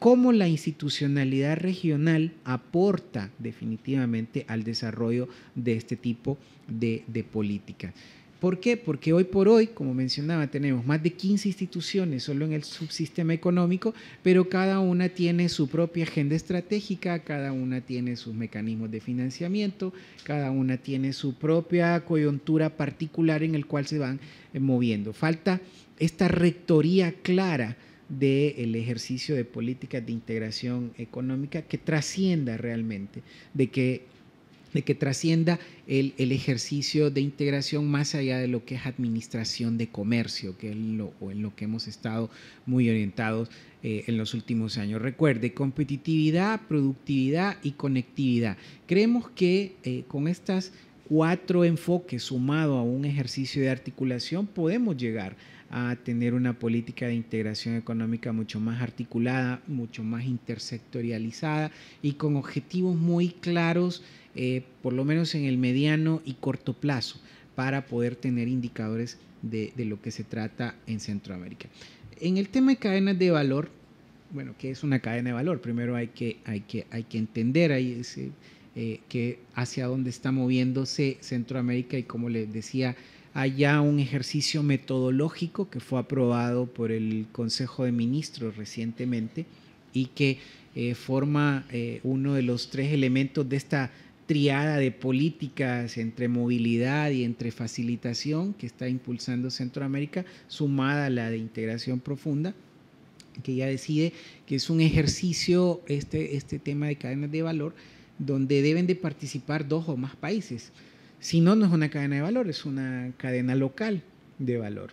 cómo la institucionalidad regional aporta definitivamente al desarrollo de este tipo de, política. políticas. ¿Por qué? Porque hoy por hoy, como mencionaba, tenemos más de 15 instituciones solo en el subsistema económico, pero cada una tiene su propia agenda estratégica, cada una tiene sus mecanismos de financiamiento, cada una tiene su propia coyuntura particular en el cual se van eh, moviendo. Falta esta rectoría clara del ejercicio de políticas de integración económica que trascienda realmente, de que, de que trascienda el, ejercicio de integración más allá de lo que es administración de comercio, que es lo, en lo que hemos estado muy orientados eh, en los últimos años. Recuerde, competitividad, productividad y conectividad. Creemos que eh, con estas cuatro enfoques sumado a un ejercicio de articulación podemos llegar a a tener una política de integración económica mucho más articulada, mucho más intersectorializada y con objetivos muy claros, eh, por lo menos en el mediano y corto plazo, para poder tener indicadores de, lo que se trata en Centroamérica. En el tema de cadenas de valor, bueno, ¿qué es una cadena de valor? Primero hay que, hay que, hay que entender ahí ese, eh, hacia dónde está moviéndose Centroamérica y como les decía, hay un ejercicio metodológico que fue aprobado por el Consejo de Ministros recientemente y que eh, forma eh, uno de los tres elementos de esta triada de políticas entre movilidad y entre facilitación que está impulsando Centroamérica, sumada a la de integración profunda, que ya decide que es un ejercicio, este, este tema de cadenas de valor, donde deben de participar dos o más países. Si no, no es una cadena de valor, es una cadena local de valor.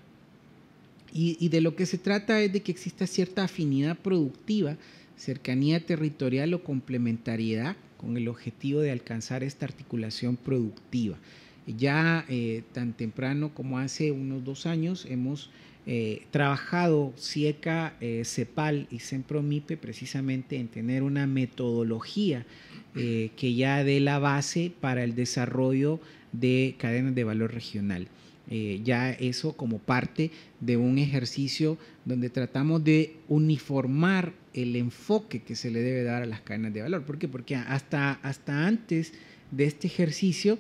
Y, de lo que se trata es de que exista cierta afinidad productiva, cercanía territorial o complementariedad con el objetivo de alcanzar esta articulación productiva. Ya eh, tan temprano como hace unos dos años hemos eh, trabajado CIECA, eh, CEPAL y SEMPROMIPE e precisamente en tener una metodología que ya dé la base para el desarrollo de cadenas de valor regional. Eh, ya eso como parte de un ejercicio donde tratamos de uniformar el enfoque que se le debe dar a las cadenas de valor. ¿Por qué? Porque hasta, hasta antes de este ejercicio,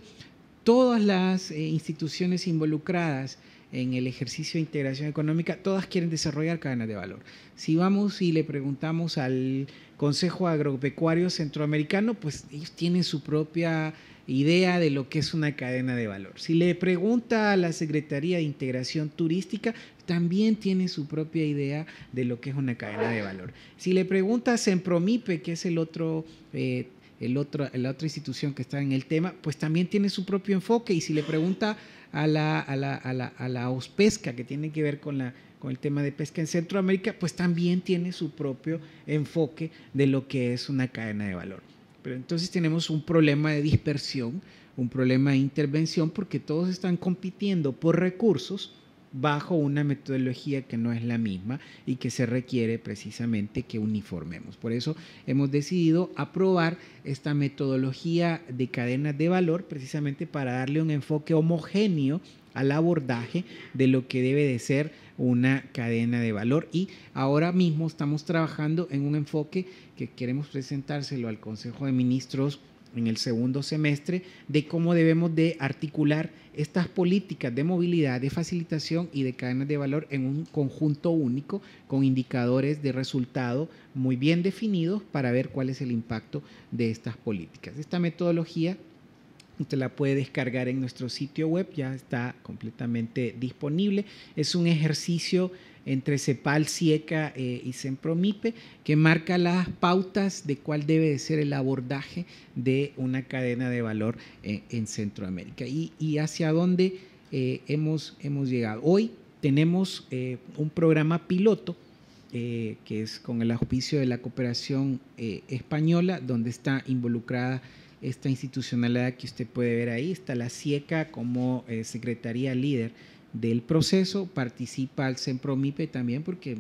todas las eh, instituciones involucradas en el ejercicio de integración económica, todas quieren desarrollar cadenas de valor. Si vamos y le preguntamos al Consejo Agropecuario Centroamericano, pues ellos tienen su propia idea de lo que es una cadena de valor. Si le pregunta a la Secretaría de Integración Turística, también tiene su propia idea de lo que es una cadena de valor. Si le pregunta a Sempromipe, que es eh, el otro... la otra institución que está en el tema, pues también tiene su propio enfoque. Y si le pregunta a la, a la, a la, a la OSPESCA, que tiene que ver con la, con el tema de pesca en Centroamérica, pues también tiene su propio enfoque de lo que es una cadena de valor entonces tenemos un problema de dispersión, un problema de intervención, porque todos están compitiendo por recursos bajo una metodología que no es la misma y que se requiere precisamente que uniformemos. Por eso hemos decidido aprobar esta metodología de cadenas de valor precisamente para darle un enfoque homogéneo al abordaje de lo que debe de ser una cadena de valor y ahora mismo estamos trabajando en un enfoque que queremos presentárselo al Consejo de Ministros en el segundo semestre de cómo debemos de articular estas políticas de movilidad, de facilitación y de cadenas de valor en un conjunto único con indicadores de resultado muy bien definidos para ver cuál es el impacto de estas políticas. Esta metodología Usted la puede descargar en nuestro sitio web, ya está completamente disponible. Es un ejercicio entre CEPAL, CIECA eh, y SEMPROMIPE que marca las pautas de cuál debe ser el abordaje de una cadena de valor eh, en Centroamérica y, hacia dónde eh, hemos, hemos llegado. Hoy tenemos un programa piloto que es con el auspicio de la cooperación española, donde está involucrada esta institucionalidad que usted puede ver ahí. Está la SIECA como eh, secretaría líder del proceso, participa el CEMPROMIPE también porque,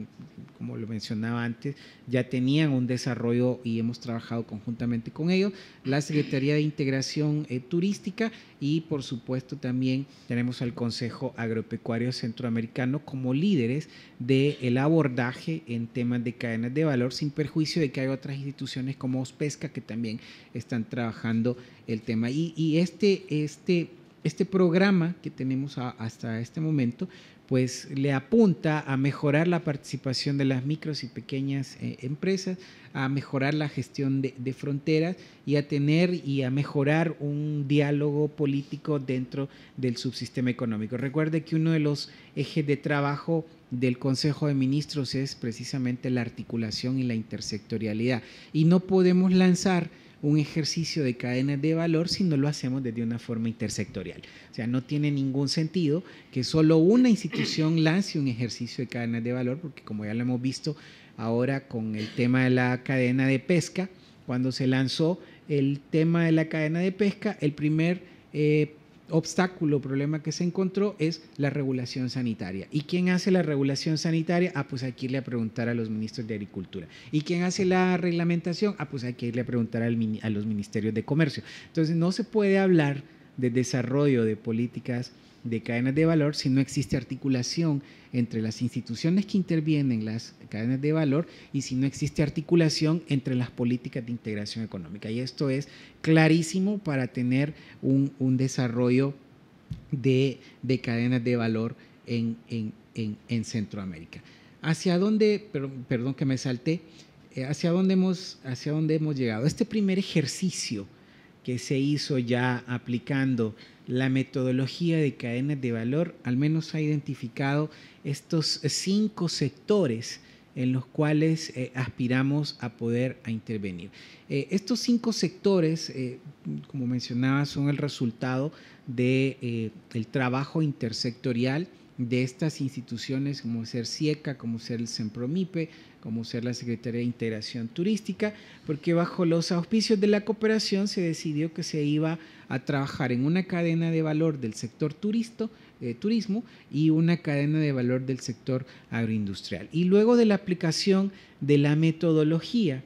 como lo mencionaba antes, ya tenían un desarrollo y hemos trabajado conjuntamente con ellos, la Secretaría de Integración eh, Turística y, por supuesto, también tenemos al Consejo Agropecuario Centroamericano como líderes del abordaje en temas de cadenas de valor, sin perjuicio de que hay otras instituciones como OSPESCA que también están trabajando el tema. Y, y este, este este programa que tenemos hasta este momento, pues le apunta a mejorar la participación de las micros y pequeñas eh, empresas, a mejorar la gestión de, fronteras y a tener y a mejorar un diálogo político dentro del subsistema económico. Recuerde que uno de los ejes de trabajo del Consejo de Ministros es precisamente la articulación y la intersectorialidad. Y no podemos lanzar un ejercicio de cadenas de valor si no lo hacemos desde una forma intersectorial. O sea, no tiene ningún sentido que solo una institución lance un ejercicio de cadenas de valor, porque como ya lo hemos visto ahora con el tema de la cadena de pesca, cuando se lanzó el tema de la cadena de pesca, el primer eh, obstáculo, problema que se encontró es la regulación sanitaria. ¿Y quién hace la regulación sanitaria? Ah, pues hay que irle a preguntar a los ministros de Agricultura. ¿Y quién hace la reglamentación? Ah, pues hay que irle a preguntar a los ministerios de Comercio. Entonces, no se puede hablar de desarrollo de políticas de cadenas de valor si no existe articulación entre las instituciones que intervienen en las cadenas de valor y si no existe articulación entre las políticas de integración económica. Y esto es clarísimo para tener un, desarrollo de, cadenas de valor en, en, Centroamérica. ¿Hacia dónde, perdón que me salté, eh, hacia, dónde hemos, hacia dónde hemos llegado? Este primer ejercicio que se hizo ya aplicando la metodología de cadenas de valor al menos ha identificado estos cinco sectores en los cuales eh, aspiramos a poder a intervenir. Eh, estos cinco sectores, eh, como mencionaba, son el resultado del de, el trabajo intersectorial de estas instituciones como ser CIECA como ser el CEMPROMIPE, como ser la Secretaría de Integración Turística, porque bajo los auspicios de la cooperación se decidió que se iba a trabajar en una cadena de valor del sector eh, turismo y una cadena de valor del sector agroindustrial. Y luego de la aplicación de la metodología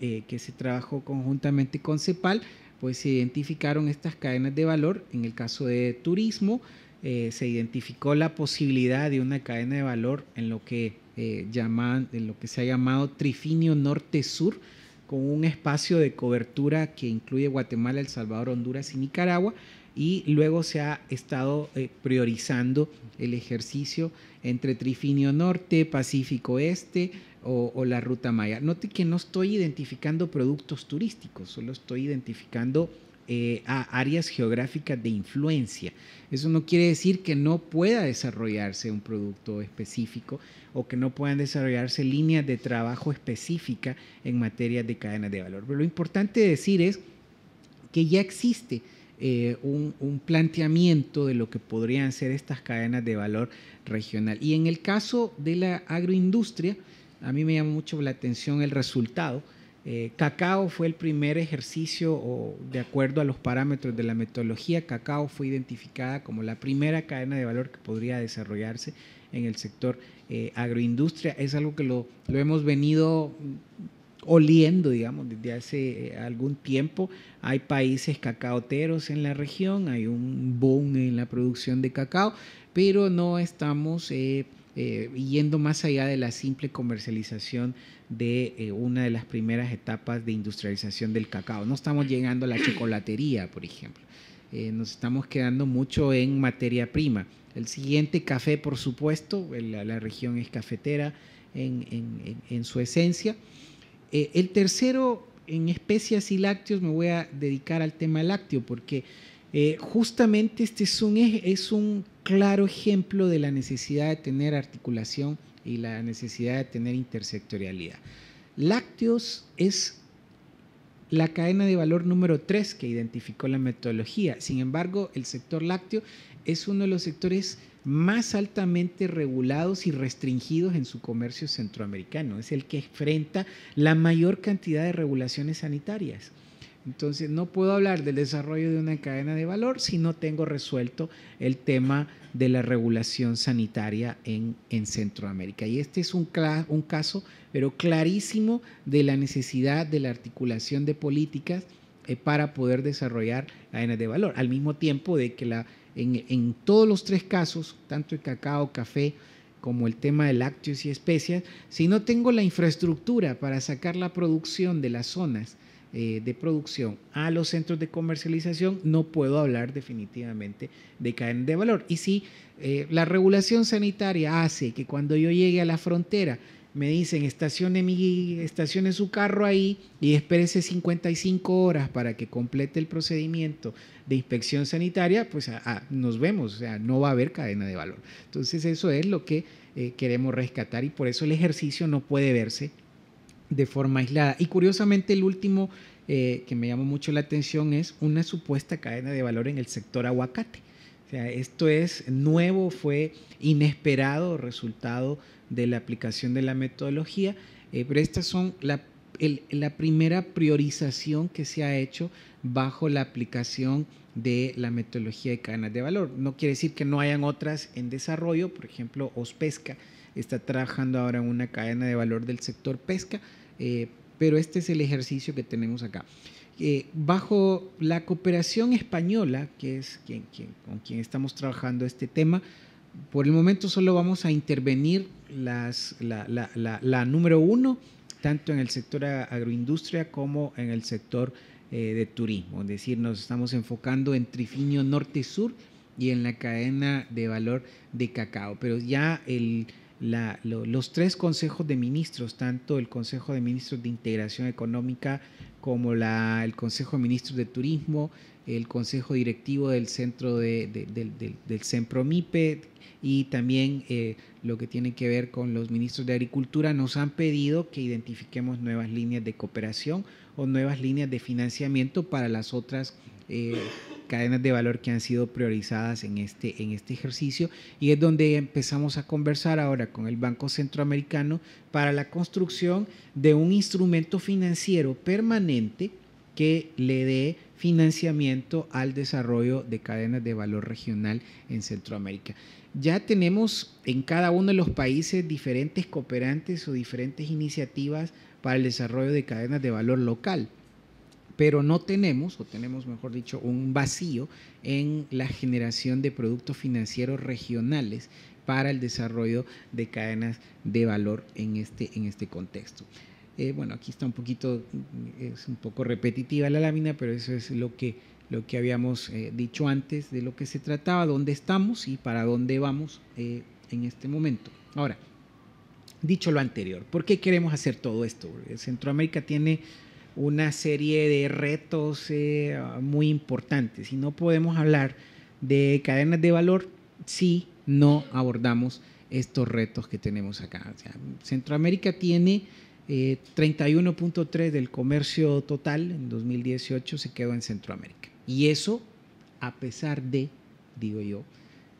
eh, que se trabajó conjuntamente con CEPAL, pues se identificaron estas cadenas de valor, en el caso de turismo, eh, se identificó la posibilidad de una cadena de valor en lo que, eh, en lo que se ha llamado trifinio norte-sur, con un espacio de cobertura que incluye Guatemala, El Salvador, Honduras y Nicaragua, y luego se ha estado eh, priorizando el ejercicio entre Trifinio Norte, Pacífico Este o, o, la Ruta Maya. Note que no estoy identificando productos turísticos, solo estoy identificando eh, a áreas geográficas de influencia. Eso no quiere decir que no pueda desarrollarse un producto específico o que no puedan desarrollarse líneas de trabajo específica en materia de cadenas de valor. Pero lo importante decir es que ya existe eh, un, planteamiento de lo que podrían ser estas cadenas de valor regional. Y en el caso de la agroindustria, a mí me llama mucho la atención el resultado eh, cacao fue el primer ejercicio, o de acuerdo a los parámetros de la metodología, Cacao fue identificada como la primera cadena de valor que podría desarrollarse en el sector eh, agroindustria. Es algo que lo, hemos venido oliendo, digamos, desde hace eh, algún tiempo. Hay países cacaoteros en la región, hay un boom en la producción de cacao, pero no estamos yendo más allá de la simple comercialización de eh, una de las primeras etapas de industrialización del cacao. No estamos llegando a la chocolatería, por ejemplo. Eh, nos estamos quedando mucho en materia prima. El siguiente café, por supuesto, la, región es cafetera en, su esencia. Eh, el tercero, en especias y lácteos, me voy a dedicar al tema lácteo, porque justamente este un, es un claro ejemplo de la necesidad de tener articulación y la necesidad de tener intersectorialidad. Lácteos es la cadena de valor número tres que identificó la metodología. Sin embargo, el sector lácteo es uno de los sectores más altamente regulados y restringidos en su comercio centroamericano. Es el que enfrenta la mayor cantidad de regulaciones sanitarias. Entonces, no puedo hablar del desarrollo de una cadena de valor si no tengo resuelto el tema de la regulación sanitaria en, Centroamérica. Y este es un, caso, pero clarísimo, de la necesidad de la articulación de políticas eh, para poder desarrollar cadenas de valor. Al mismo tiempo de que en, en todos los tres casos, tanto el cacao, café, como el tema de lácteos y especias, si no tengo la infraestructura para sacar la producción de las zonas eh, de producción a los centros de comercialización, no puedo hablar definitivamente de cadena de valor. Y si eh, la regulación sanitaria hace que cuando yo llegue a la frontera me dicen estacione, mi, estacione su carro ahí y espérese 55 horas para que complete el procedimiento de inspección sanitaria, pues ah, ah, nos vemos, o sea, no va a haber cadena de valor. Entonces eso es lo que eh, queremos rescatar y por eso el ejercicio no puede verse de forma aislada. Y curiosamente el último eh, que me llamó mucho la atención es una supuesta cadena de valor en el sector aguacate. O sea, esto es nuevo, fue inesperado resultado de la aplicación de la metodología, eh, pero estas son la, la primera priorización que se ha hecho bajo la aplicación de la metodología de cadenas de valor. No quiere decir que no hayan otras en desarrollo, por ejemplo, Ospesca está trabajando ahora en una cadena de valor del sector pesca, eh, pero este es el ejercicio que tenemos acá. Eh, bajo la cooperación española, que es quien, quien, con quien estamos trabajando este tema, por el momento solo vamos a intervenir las, la, número uno, tanto en el sector agroindustria como en el sector eh, de turismo. Es decir, nos estamos enfocando en Trifinio Norte-Sur y en la cadena de valor de cacao. Pero ya el los tres consejos de ministros, tanto el Consejo de Ministros de Integración Económica como la, el Consejo de Ministros de Turismo, el Consejo Directivo del Centro de, del, del CEMPROMIPE y también eh, lo que tiene que ver con los ministros de Agricultura, nos han pedido que identifiquemos nuevas líneas de cooperación o nuevas líneas de financiamiento para las otras eh, cadenas de valor que han sido priorizadas en este, en este ejercicio y es donde empezamos a conversar ahora con el Banco Centroamericano para la construcción de un instrumento financiero permanente que le dé financiamiento al desarrollo de cadenas de valor regional en Centroamérica. Ya tenemos en cada uno de los países diferentes cooperantes o diferentes iniciativas para el desarrollo de cadenas de valor local pero no tenemos, o tenemos mejor dicho, un vacío en la generación de productos financieros regionales para el desarrollo de cadenas de valor en este, en este contexto. Eh, bueno, aquí está un poquito, es un poco repetitiva la lámina, pero eso es lo que, lo que habíamos eh, dicho antes de lo que se trataba, dónde estamos y para dónde vamos eh, en este momento. Ahora, dicho lo anterior, ¿por qué queremos hacer todo esto? Centroamérica tiene una serie de retos eh, muy importantes y no podemos hablar de cadenas de valor si no abordamos estos retos que tenemos acá. Centroamérica tiene 31.3 eh, del comercio total en 2018 se quedó en Centroamérica. Y eso a pesar de, digo yo,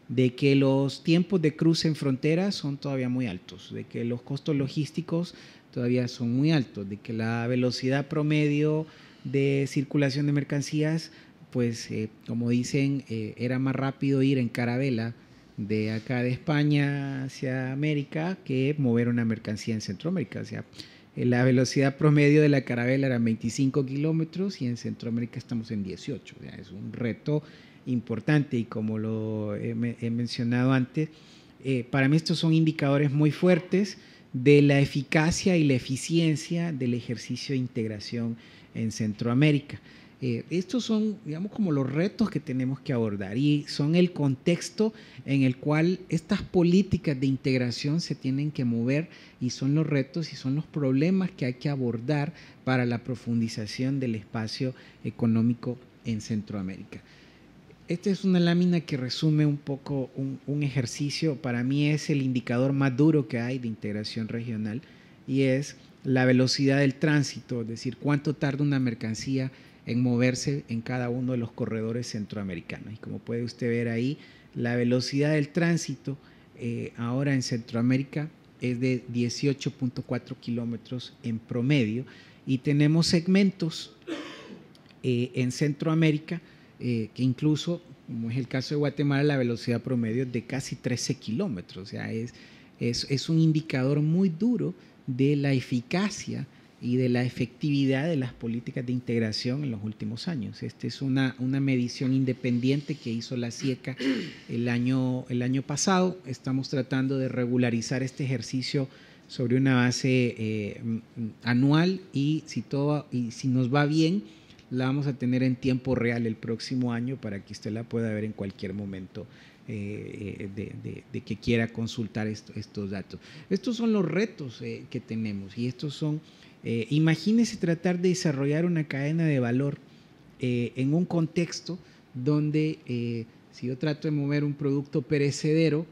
de que los tiempos de cruce en fronteras son todavía muy altos, de que los costos logísticos todavía son muy altos, de que la velocidad promedio de circulación de mercancías, pues eh, como dicen, eh, era más rápido ir en carabela de acá de España hacia América que mover una mercancía en Centroamérica. O sea, eh, la velocidad promedio de la carabela era 25 kilómetros y en Centroamérica estamos en 18. O es un reto importante y como lo he mencionado antes, para mí estos son indicadores muy fuertes de la eficacia y la eficiencia del ejercicio de integración en Centroamérica. Eh, estos son, digamos, como los retos que tenemos que abordar y son el contexto en el cual estas políticas de integración se tienen que mover y son los retos y son los problemas que hay que abordar para la profundización del espacio económico en Centroamérica. Esta es una lámina que resume un poco un, ejercicio, para mí es el indicador más duro que hay de integración regional y es la velocidad del tránsito, es decir, cuánto tarda una mercancía en moverse en cada uno de los corredores centroamericanos. Y como puede usted ver ahí, la velocidad del tránsito eh, ahora en Centroamérica es de 18.4 kilómetros en promedio y tenemos segmentos eh, en Centroamérica eh, que incluso, como es el caso de Guatemala, la velocidad promedio es de casi 13 kilómetros. O sea, es, un indicador muy duro de la eficacia y de la efectividad de las políticas de integración en los últimos años. Esta es una, medición independiente que hizo la CIECA el año, pasado. Estamos tratando de regularizar este ejercicio sobre una base eh, anual y si, todo, y si nos va bien, la vamos a tener en tiempo real el próximo año para que usted la pueda ver en cualquier momento eh, eh, de, que quiera consultar estos datos. Estos son los retos eh, que tenemos y estos son, imagínese tratar de desarrollar una cadena de valor en un contexto donde si yo trato de mover un producto perecedero,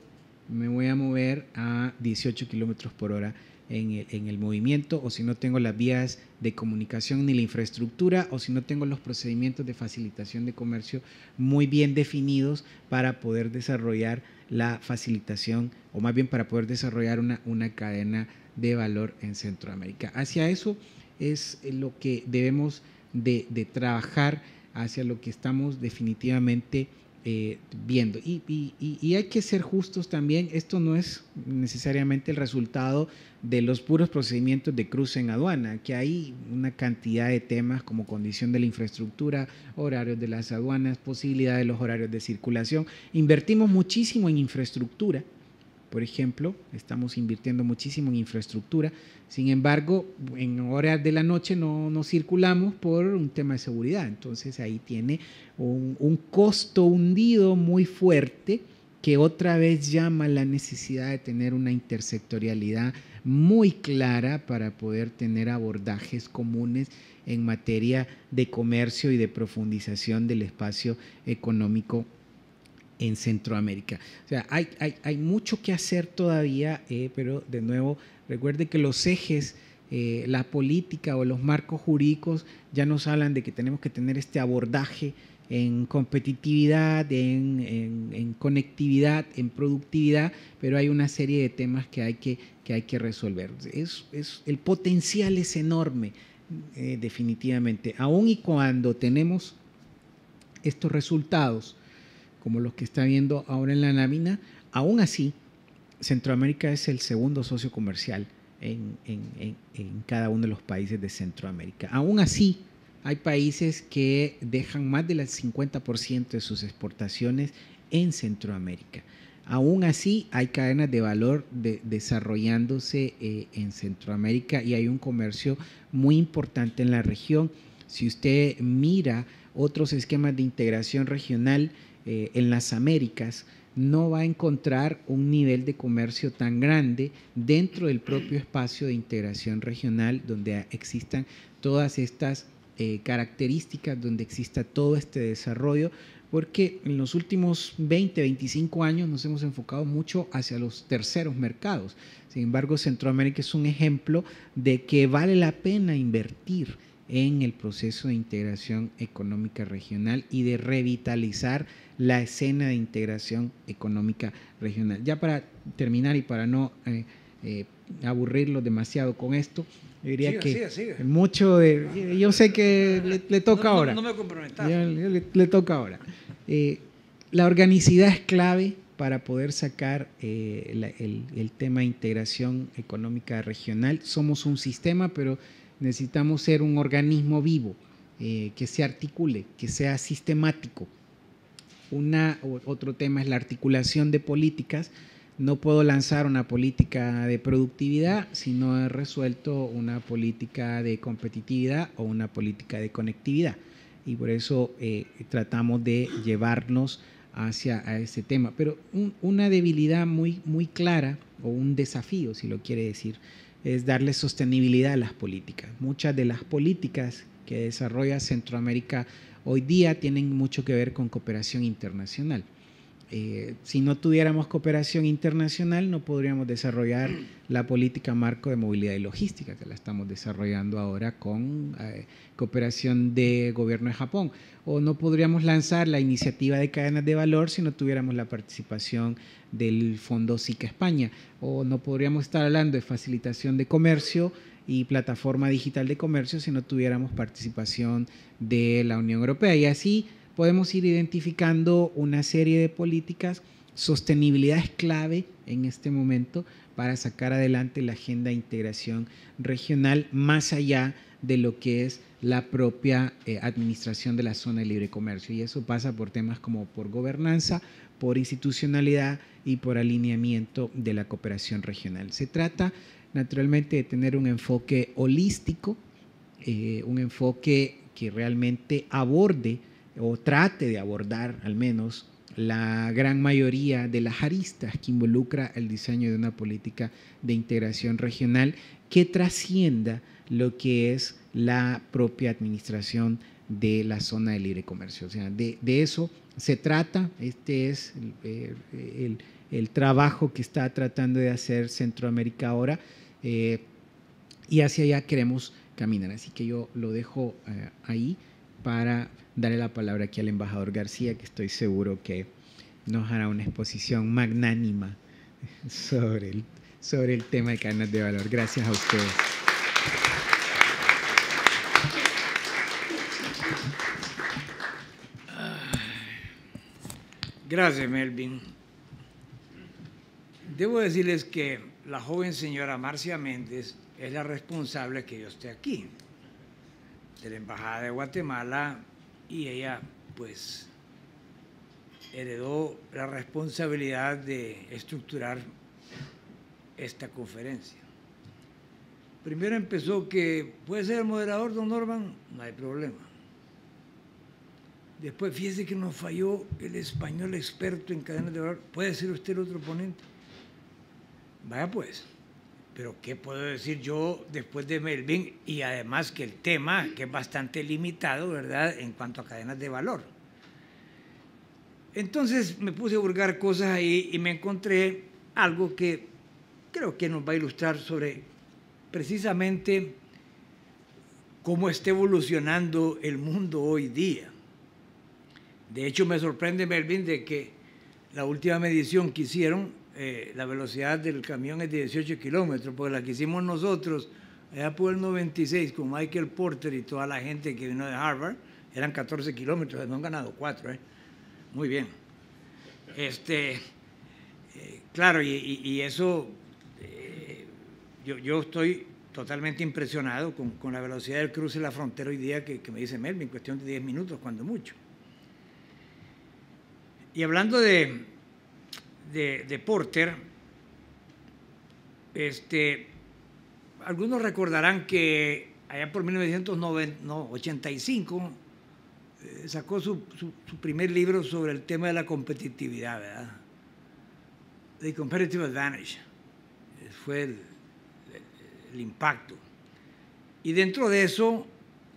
me voy a mover a 18 kilómetros por hora en el, movimiento o si no tengo las vías de comunicación ni la infraestructura o si no tengo los procedimientos de facilitación de comercio muy bien definidos para poder desarrollar la facilitación o más bien para poder desarrollar una, una cadena de valor en Centroamérica. Hacia eso es lo que debemos de, de trabajar, hacia lo que estamos definitivamente eh, viendo. Y, y, y, hay que ser justos también, esto no es necesariamente el resultado de los puros procedimientos de cruce en aduana, que hay una cantidad de temas como condición de la infraestructura, horarios de las aduanas, posibilidad de los horarios de circulación. Invertimos muchísimo en infraestructura, por ejemplo, estamos invirtiendo muchísimo en infraestructura, sin embargo, en horas de la noche no, no, circulamos por un tema de seguridad. Entonces ahí tiene un, un, costo hundido muy fuerte que otra vez llama la necesidad de tener una intersectorialidad muy clara para poder tener abordajes comunes en materia de comercio y de profundización del espacio económico en Centroamérica. O sea, hay, hay, mucho que hacer todavía, eh, pero de nuevo, recuerde que los ejes... Eh, la política o los marcos jurídicos ya nos hablan de que tenemos que tener este abordaje en competitividad, en, conectividad, en productividad, pero hay una serie de temas que hay que, que, hay que resolver. Es, es, el potencial es enorme, eh, definitivamente, Aún y cuando tenemos estos resultados como los que está viendo ahora en la lámina, aún así, Centroamérica es el segundo socio comercial en, cada uno de los países de Centroamérica. Aún así, hay países que dejan más del 50% de sus exportaciones en Centroamérica. Aún así, hay cadenas de valor desarrollándose eh, en Centroamérica y hay un comercio muy importante en la región. Si usted mira otros esquemas de integración regional, eh, en las Américas, no va a encontrar un nivel de comercio tan grande dentro del propio espacio de integración regional donde existan todas estas eh, características, donde exista todo este desarrollo, porque en los últimos 20, 25 años nos hemos enfocado mucho hacia los terceros mercados. Sin embargo, Centroamérica es un ejemplo de que vale la pena invertir en el proceso de integración económica regional y de revitalizar la escena de integración económica regional. Ya para terminar y para no eh, eh, aburrirlo demasiado con esto, diría que mucho de... Yo sé que le, toca ahora. No, me comprometas. Pues. Le, le, toca ahora. Eh, la organicidad es clave para poder sacar el tema de integración económica regional. Somos un sistema, pero necesitamos ser un organismo vivo, eh, que se articule, que sea sistemático. Una, otro tema es la articulación de políticas. No puedo lanzar una política de productividad si no he resuelto una política de competitividad o una política de conectividad. Y por eso eh, tratamos de llevarnos hacia a ese tema. Pero una debilidad muy, muy clara o un desafío, si lo quiere decir, es darle sostenibilidad a las políticas. Muchas de las políticas que desarrolla Centroamérica hoy día tienen mucho que ver con cooperación internacional. Eh, si no tuviéramos cooperación internacional, no podríamos desarrollar la política marco de movilidad y logística, que la estamos desarrollando ahora con eh, cooperación de gobierno de Japón. O no podríamos lanzar la iniciativa de cadenas de valor si no tuviéramos la participación del Fondo SICA España. O no podríamos estar hablando de facilitación de comercio y plataforma digital de comercio si no tuviéramos participación de la Unión Europea. Y así podemos ir identificando una serie de políticas. Sostenibilidad es clave en este momento para sacar adelante la agenda de integración regional más allá de lo que es la propia eh, administración de la zona de libre comercio. Y eso pasa por temas como por gobernanza, por institucionalidad y por alineamiento de la cooperación regional. Se trata naturalmente de tener un enfoque holístico, eh, un enfoque que realmente aborde o trate de abordar al menos la gran mayoría de las aristas que involucra el diseño de una política de integración regional que trascienda lo que es la propia administración de la zona de libre comercio. O sea, de, eso se trata, este es eh, el, trabajo que está tratando de hacer Centroamérica ahora eh, y hacia allá queremos caminar. Así que yo lo dejo eh, ahí para darle la palabra aquí al embajador García, que estoy seguro que nos hará una exposición magnánima sobre el, sobre el tema de cadenas de valor. Gracias a ustedes. Gracias, Melvin. Debo decirles que la joven señora Marcia Méndez es la responsable que yo esté aquí, de la Embajada de Guatemala y ella pues heredó la responsabilidad de estructurar esta conferencia. Primero empezó que puede ser el moderador, don Norman, no hay problema. Después, fíjese que nos falló el español experto en cadena de valor. ¿Puede ser usted el otro ponente? Vaya pues. Pero ¿qué puedo decir yo después de Melvin? Y además que el tema, que es bastante limitado, ¿verdad?, en cuanto a cadenas de valor. Entonces me puse a hurgar cosas ahí y me encontré algo que creo que nos va a ilustrar sobre precisamente cómo está evolucionando el mundo hoy día. De hecho, me sorprende, Melvin, de que la última medición que hicieron eh, la velocidad del camión es de 18 kilómetros, porque la que hicimos nosotros allá por el 96 con Michael Porter y toda la gente que vino de Harvard, eran 14 kilómetros, no han ganado 4, ¿eh? Muy bien. Este, eh, claro, y, eso, eh, yo, estoy totalmente impresionado con, la velocidad del cruce de la frontera hoy día que, que me dice Melvin, cuestión de 10 minutos, cuando mucho. Y hablando de, de, Porter, este, algunos recordarán que allá por 1985 eh, sacó su, primer libro sobre el tema de la competitividad, ¿verdad? The Competitive Advantage. Eh, fue el impacto. Y dentro de eso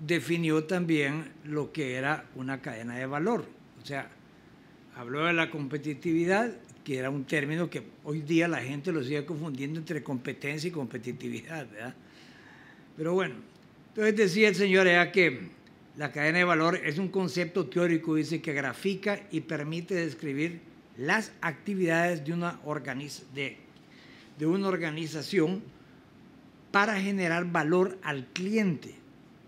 definió también lo que era una cadena de valor. O sea, habló de la competitividad que era un término que hoy día la gente lo sigue confundiendo entre competencia y competitividad, ¿verdad? Pero bueno, entonces decía el señor Ea que la cadena de valor es un concepto teórico, dice que grafica y permite describir las actividades de una, de una organización para generar valor al cliente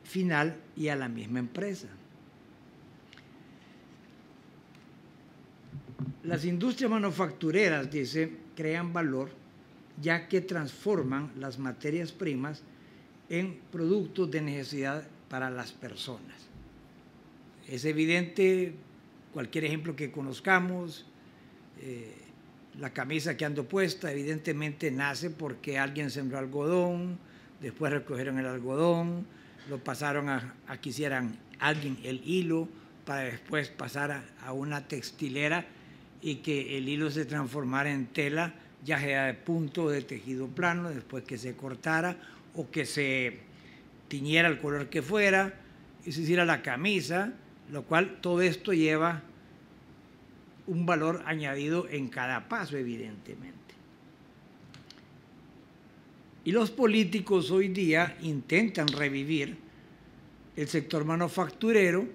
final y a la misma empresa. Las industrias manufactureras, dice, crean valor ya que transforman las materias primas en productos de necesidad para las personas. Es evidente cualquier ejemplo que conozcamos, eh, la camisa que ando puesta evidentemente nace porque alguien sembró algodón, después recogieron el algodón, lo pasaron a, que hicieran alguien el hilo para después pasar a una textilera y que el hilo se transformara en tela, ya sea de punto de tejido plano, después que se cortara o que se tiñera el color que fuera, y se hiciera la camisa, lo cual todo esto lleva un valor añadido en cada paso, evidentemente. Y los políticos hoy día intentan revivir el sector manufacturero,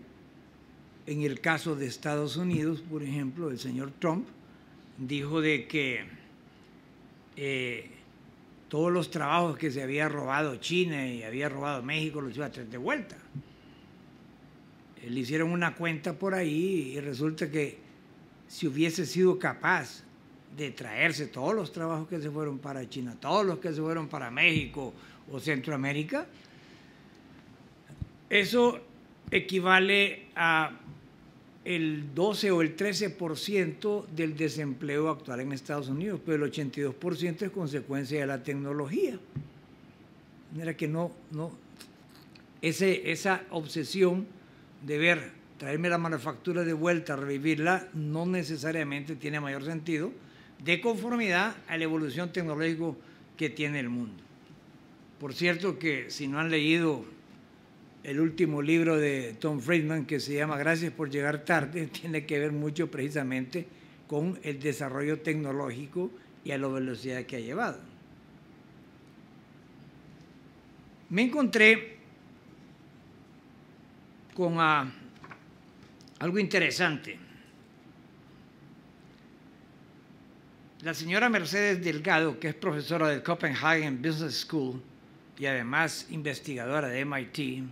en el caso de Estados Unidos, por ejemplo, el señor Trump dijo de que eh, todos los trabajos que se había robado China y había robado México los iba a traer de vuelta. Le hicieron una cuenta por ahí y resulta que si hubiese sido capaz de traerse todos los trabajos que se fueron para China, todos los que se fueron para México o Centroamérica, eso equivale a el 12 o el 13% del desempleo actual en Estados Unidos, pero el 82% es consecuencia de la tecnología. que no, no, ese, esa obsesión de ver, traerme la manufactura de vuelta, revivirla, no necesariamente tiene mayor sentido de conformidad a la evolución tecnológica que tiene el mundo. Por cierto que si no han leído el último libro de Tom Friedman que se llama Gracias por llegar tarde tiene que ver mucho precisamente con el desarrollo tecnológico y a la velocidad que ha llevado. Me encontré con ah, algo interesante. La señora Mercedes Delgado, que es profesora del Copenhagen Business School y además investigadora de MIT,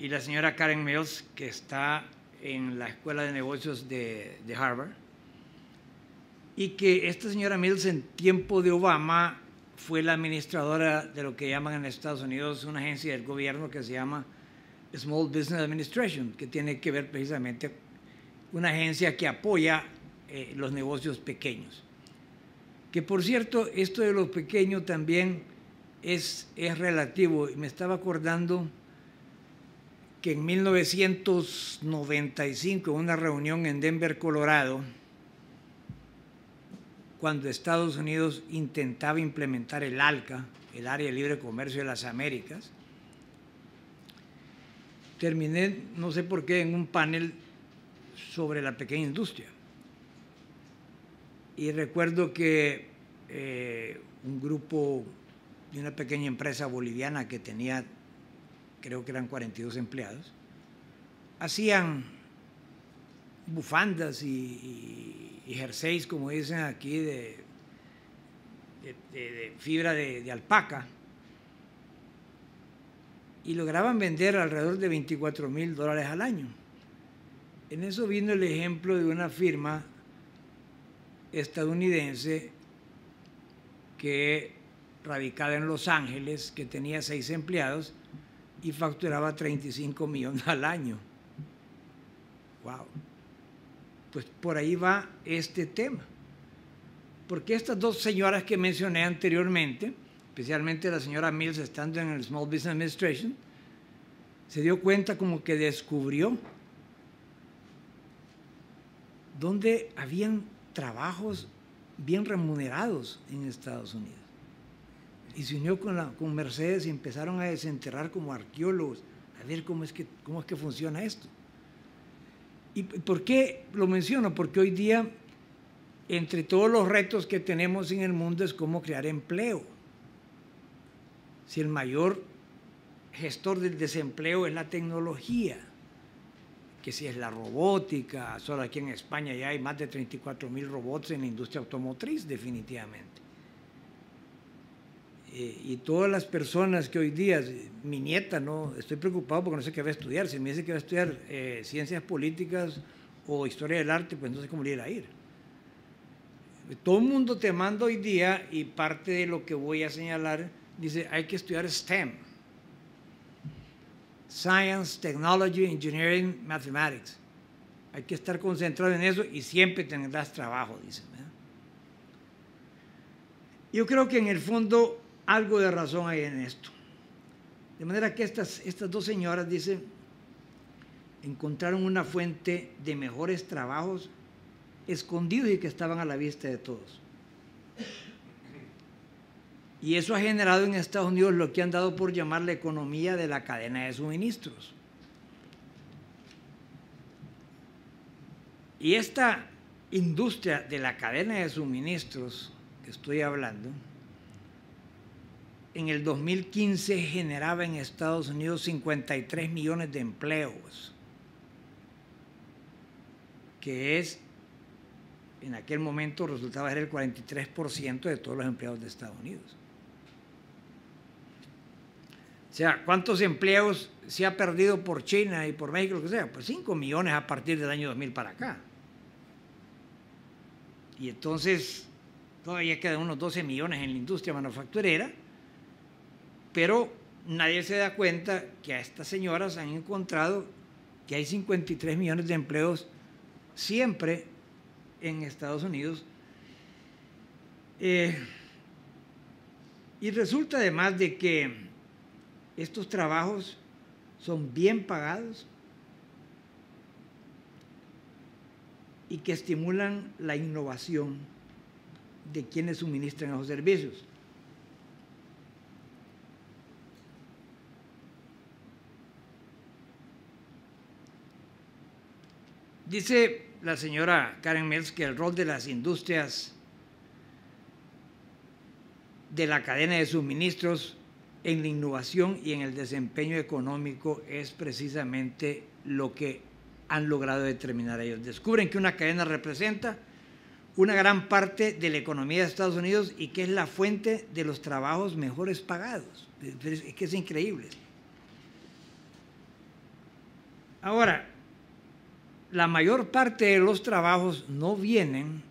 y la señora Karen Mills, que está en la Escuela de Negocios de, Harvard, y que esta señora Mills en tiempo de Obama fue la administradora de lo que llaman en Estados Unidos una agencia del gobierno que se llama Small Business Administration, que tiene que ver precisamente una agencia que apoya eh, los negocios pequeños. Que por cierto, esto de los pequeños también es, es relativo. Me estaba acordando que en 1995, en una reunión en Denver, Colorado, cuando Estados Unidos intentaba implementar el ALCA, el Área de Libre Comercio de las Américas, terminé, no sé por qué, en un panel sobre la pequeña industria. Y recuerdo que eh, un grupo de una pequeña empresa boliviana que tenía creo que eran 42 empleados, hacían bufandas y, jerseys, como dicen aquí, de, de, fibra de, alpaca, y lograban vender alrededor de 24 mil dólares al año. En eso vino el ejemplo de una firma estadounidense que radicada en Los Ángeles, que tenía seis empleados, y facturaba 35 millones al año. ¡Wow! Pues por ahí va este tema. Porque estas dos señoras que mencioné anteriormente, especialmente la señora Mills estando en el Small Business Administration, se dio cuenta como que descubrió dónde habían trabajos bien remunerados en Estados Unidos y se unió con, la, con Mercedes y empezaron a desenterrar como arqueólogos, a ver cómo es que, cómo es que funciona esto. ¿Y por qué lo menciono? Porque hoy día, entre todos los retos que tenemos en el mundo es cómo crear empleo. Si el mayor gestor del desempleo es la tecnología, que si es la robótica, solo aquí en España ya hay más de 34 mil robots en la industria automotriz definitivamente. Eh, y todas las personas que hoy día, eh, mi nieta, no, estoy preocupado porque no sé qué va a estudiar. Si me dice que va a estudiar eh, ciencias políticas o historia del arte, pues no sé cómo le irá a ir. Todo el mundo te manda hoy día y parte de lo que voy a señalar dice, hay que estudiar STEM. Science, Technology, Engineering, Mathematics. Hay que estar concentrado en eso y siempre tendrás trabajo, dice. Yo creo que en el fondo algo de razón hay en esto. De manera que estas, estas dos señoras, dicen, encontraron una fuente de mejores trabajos escondidos y que estaban a la vista de todos. Y eso ha generado en Estados Unidos lo que han dado por llamar la economía de la cadena de suministros. Y esta industria de la cadena de suministros que estoy hablando, en el 2015 generaba en Estados Unidos 53 millones de empleos, que es, en aquel momento resultaba ser el 43% de todos los empleados de Estados Unidos. O sea, ¿cuántos empleos se ha perdido por China y por México, lo que sea? Pues 5 millones a partir del año 2000 para acá. Y entonces todavía quedan unos 12 millones en la industria manufacturera pero nadie se da cuenta que a estas señoras han encontrado que hay 53 millones de empleos siempre en Estados Unidos. Eh, y resulta además de que estos trabajos son bien pagados y que estimulan la innovación de quienes suministran esos servicios. Dice la señora Karen Mills que el rol de las industrias de la cadena de suministros en la innovación y en el desempeño económico es precisamente lo que han logrado determinar ellos. Descubren que una cadena representa una gran parte de la economía de Estados Unidos y que es la fuente de los trabajos mejores pagados. Es que es increíble. Ahora, la mayor parte de los trabajos no vienen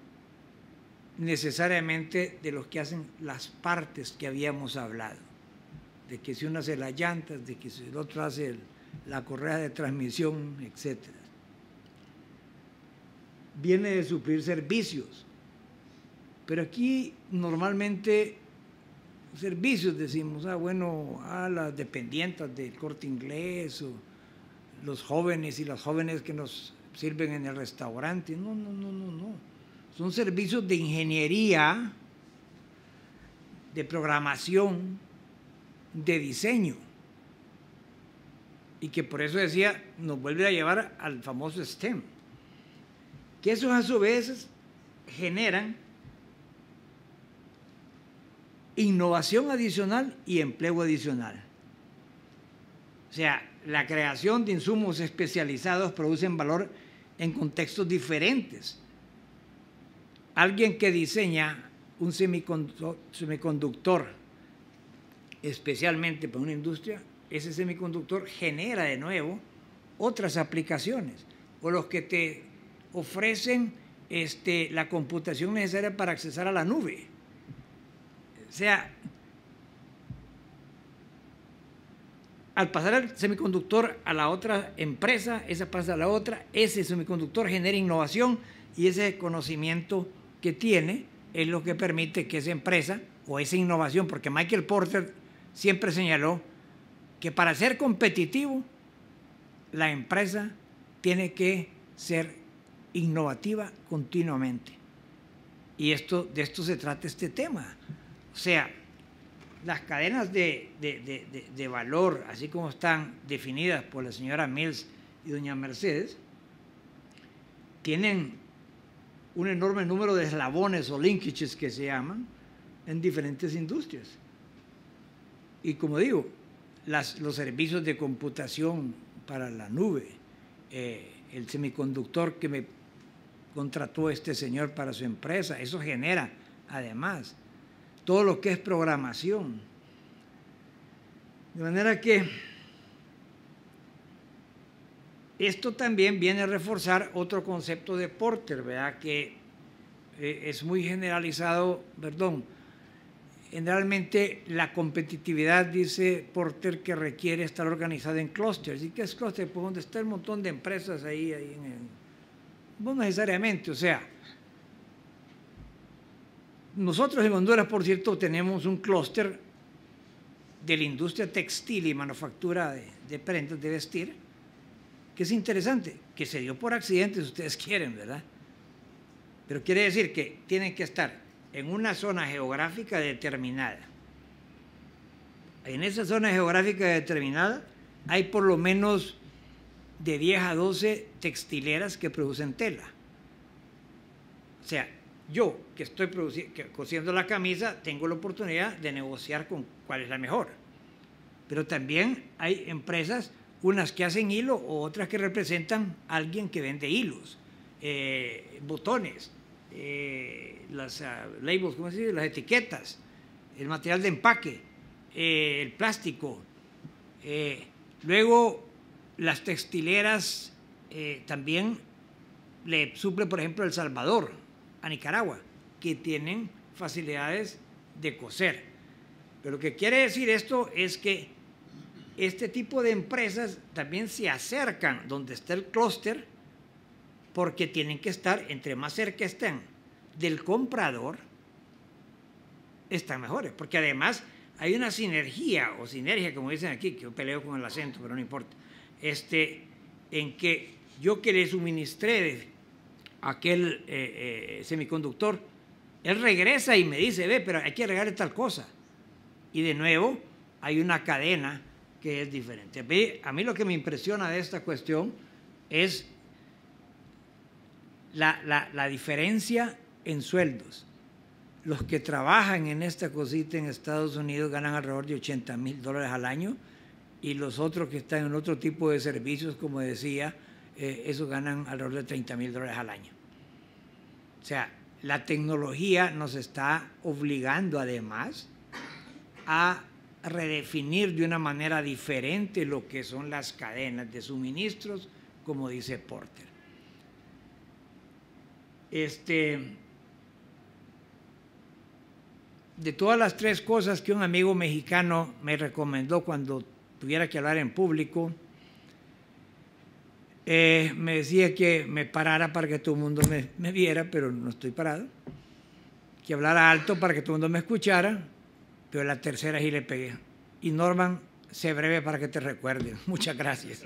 necesariamente de los que hacen las partes que habíamos hablado, de que si uno hace las llantas, de que si el otro hace la correa de transmisión, etc. Viene de suplir servicios, pero aquí normalmente servicios decimos, ah, bueno, a las dependientes del corte inglés o los jóvenes y las jóvenes que nos sirven en el restaurante. No, no, no, no, no. Son servicios de ingeniería, de programación, de diseño. Y que por eso decía, nos vuelve a llevar al famoso STEM. Que esos a su vez generan innovación adicional y empleo adicional. O sea, la creación de insumos especializados producen valor en contextos diferentes. Alguien que diseña un semiconductor especialmente para una industria, ese semiconductor genera de nuevo otras aplicaciones o los que te ofrecen este, la computación necesaria para accesar a la nube. O sea, Al pasar el semiconductor a la otra empresa, esa pasa a la otra, ese semiconductor genera innovación y ese conocimiento que tiene es lo que permite que esa empresa o esa innovación, porque Michael Porter siempre señaló que para ser competitivo, la empresa tiene que ser innovativa continuamente. Y esto, de esto se trata este tema. O sea, las cadenas de, valor, así como están definidas por la señora Mills y doña Mercedes, tienen un enorme número de eslabones o linkages que se llaman en diferentes industrias. Y como digo, los servicios de computación para la nube, eh, el semiconductor que me contrató este señor para su empresa, eso genera además todo lo que es programación. De manera que esto también viene a reforzar otro concepto de Porter, ¿verdad? que eh, es muy generalizado, perdón, generalmente la competitividad, dice Porter, que requiere estar organizada en clusters. ¿Y qué es cluster? Pues donde está el montón de empresas ahí, No necesariamente, o sea, nosotros en Honduras, por cierto, tenemos un clúster de la industria textil y manufactura de, prendas de vestir, que es interesante, que se dio por accidente, si ustedes quieren, ¿verdad? Pero quiere decir que tienen que estar en una zona geográfica determinada. En esa zona geográfica determinada hay por lo menos de 10 a 12 textileras que producen tela. O sea, yo que estoy cosiendo la camisa, tengo la oportunidad de negociar con cuál es la mejor. Pero también hay empresas, unas que hacen hilo o otras que representan a alguien que vende hilos, eh, botones, eh, las ah, labels, Las etiquetas, el material de empaque, eh, el plástico. luego, las textileras también le suple, por ejemplo, El Salvador a Nicaragua, que tienen facilidades de coser. Pero lo que quiere decir esto es que este tipo de empresas también se acercan donde está el clúster porque tienen que estar, entre más cerca estén del comprador, están mejores. Porque además hay una sinergia o sinergia, como dicen aquí, que yo peleo con el acento, pero no importa, este, en que yo que le suministré aquel eh, eh, semiconductor. Él regresa y me dice, ve, pero hay que regar tal cosa. Y de nuevo hay una cadena que es diferente. A mí, a mí lo que me impresiona de esta cuestión es la, la, la diferencia en sueldos. Los que trabajan en esta cosita en Estados Unidos ganan alrededor de 80 mil dólares al año y los otros que están en otro tipo de servicios, como decía, eh, esos ganan alrededor de 30 mil dólares al año. O sea, la tecnología nos está obligando además a redefinir de una manera diferente lo que son las cadenas de suministros, como dice Porter. Este, de todas las tres cosas que un amigo mexicano me recomendó cuando tuviera que hablar en público, eh, me decía que me parara para que todo el mundo me, viera, pero no estoy parado. Que hablara alto para que todo el mundo me escuchara, pero la tercera sí le pegué. Y Norman, sé breve para que te recuerden. Muchas gracias.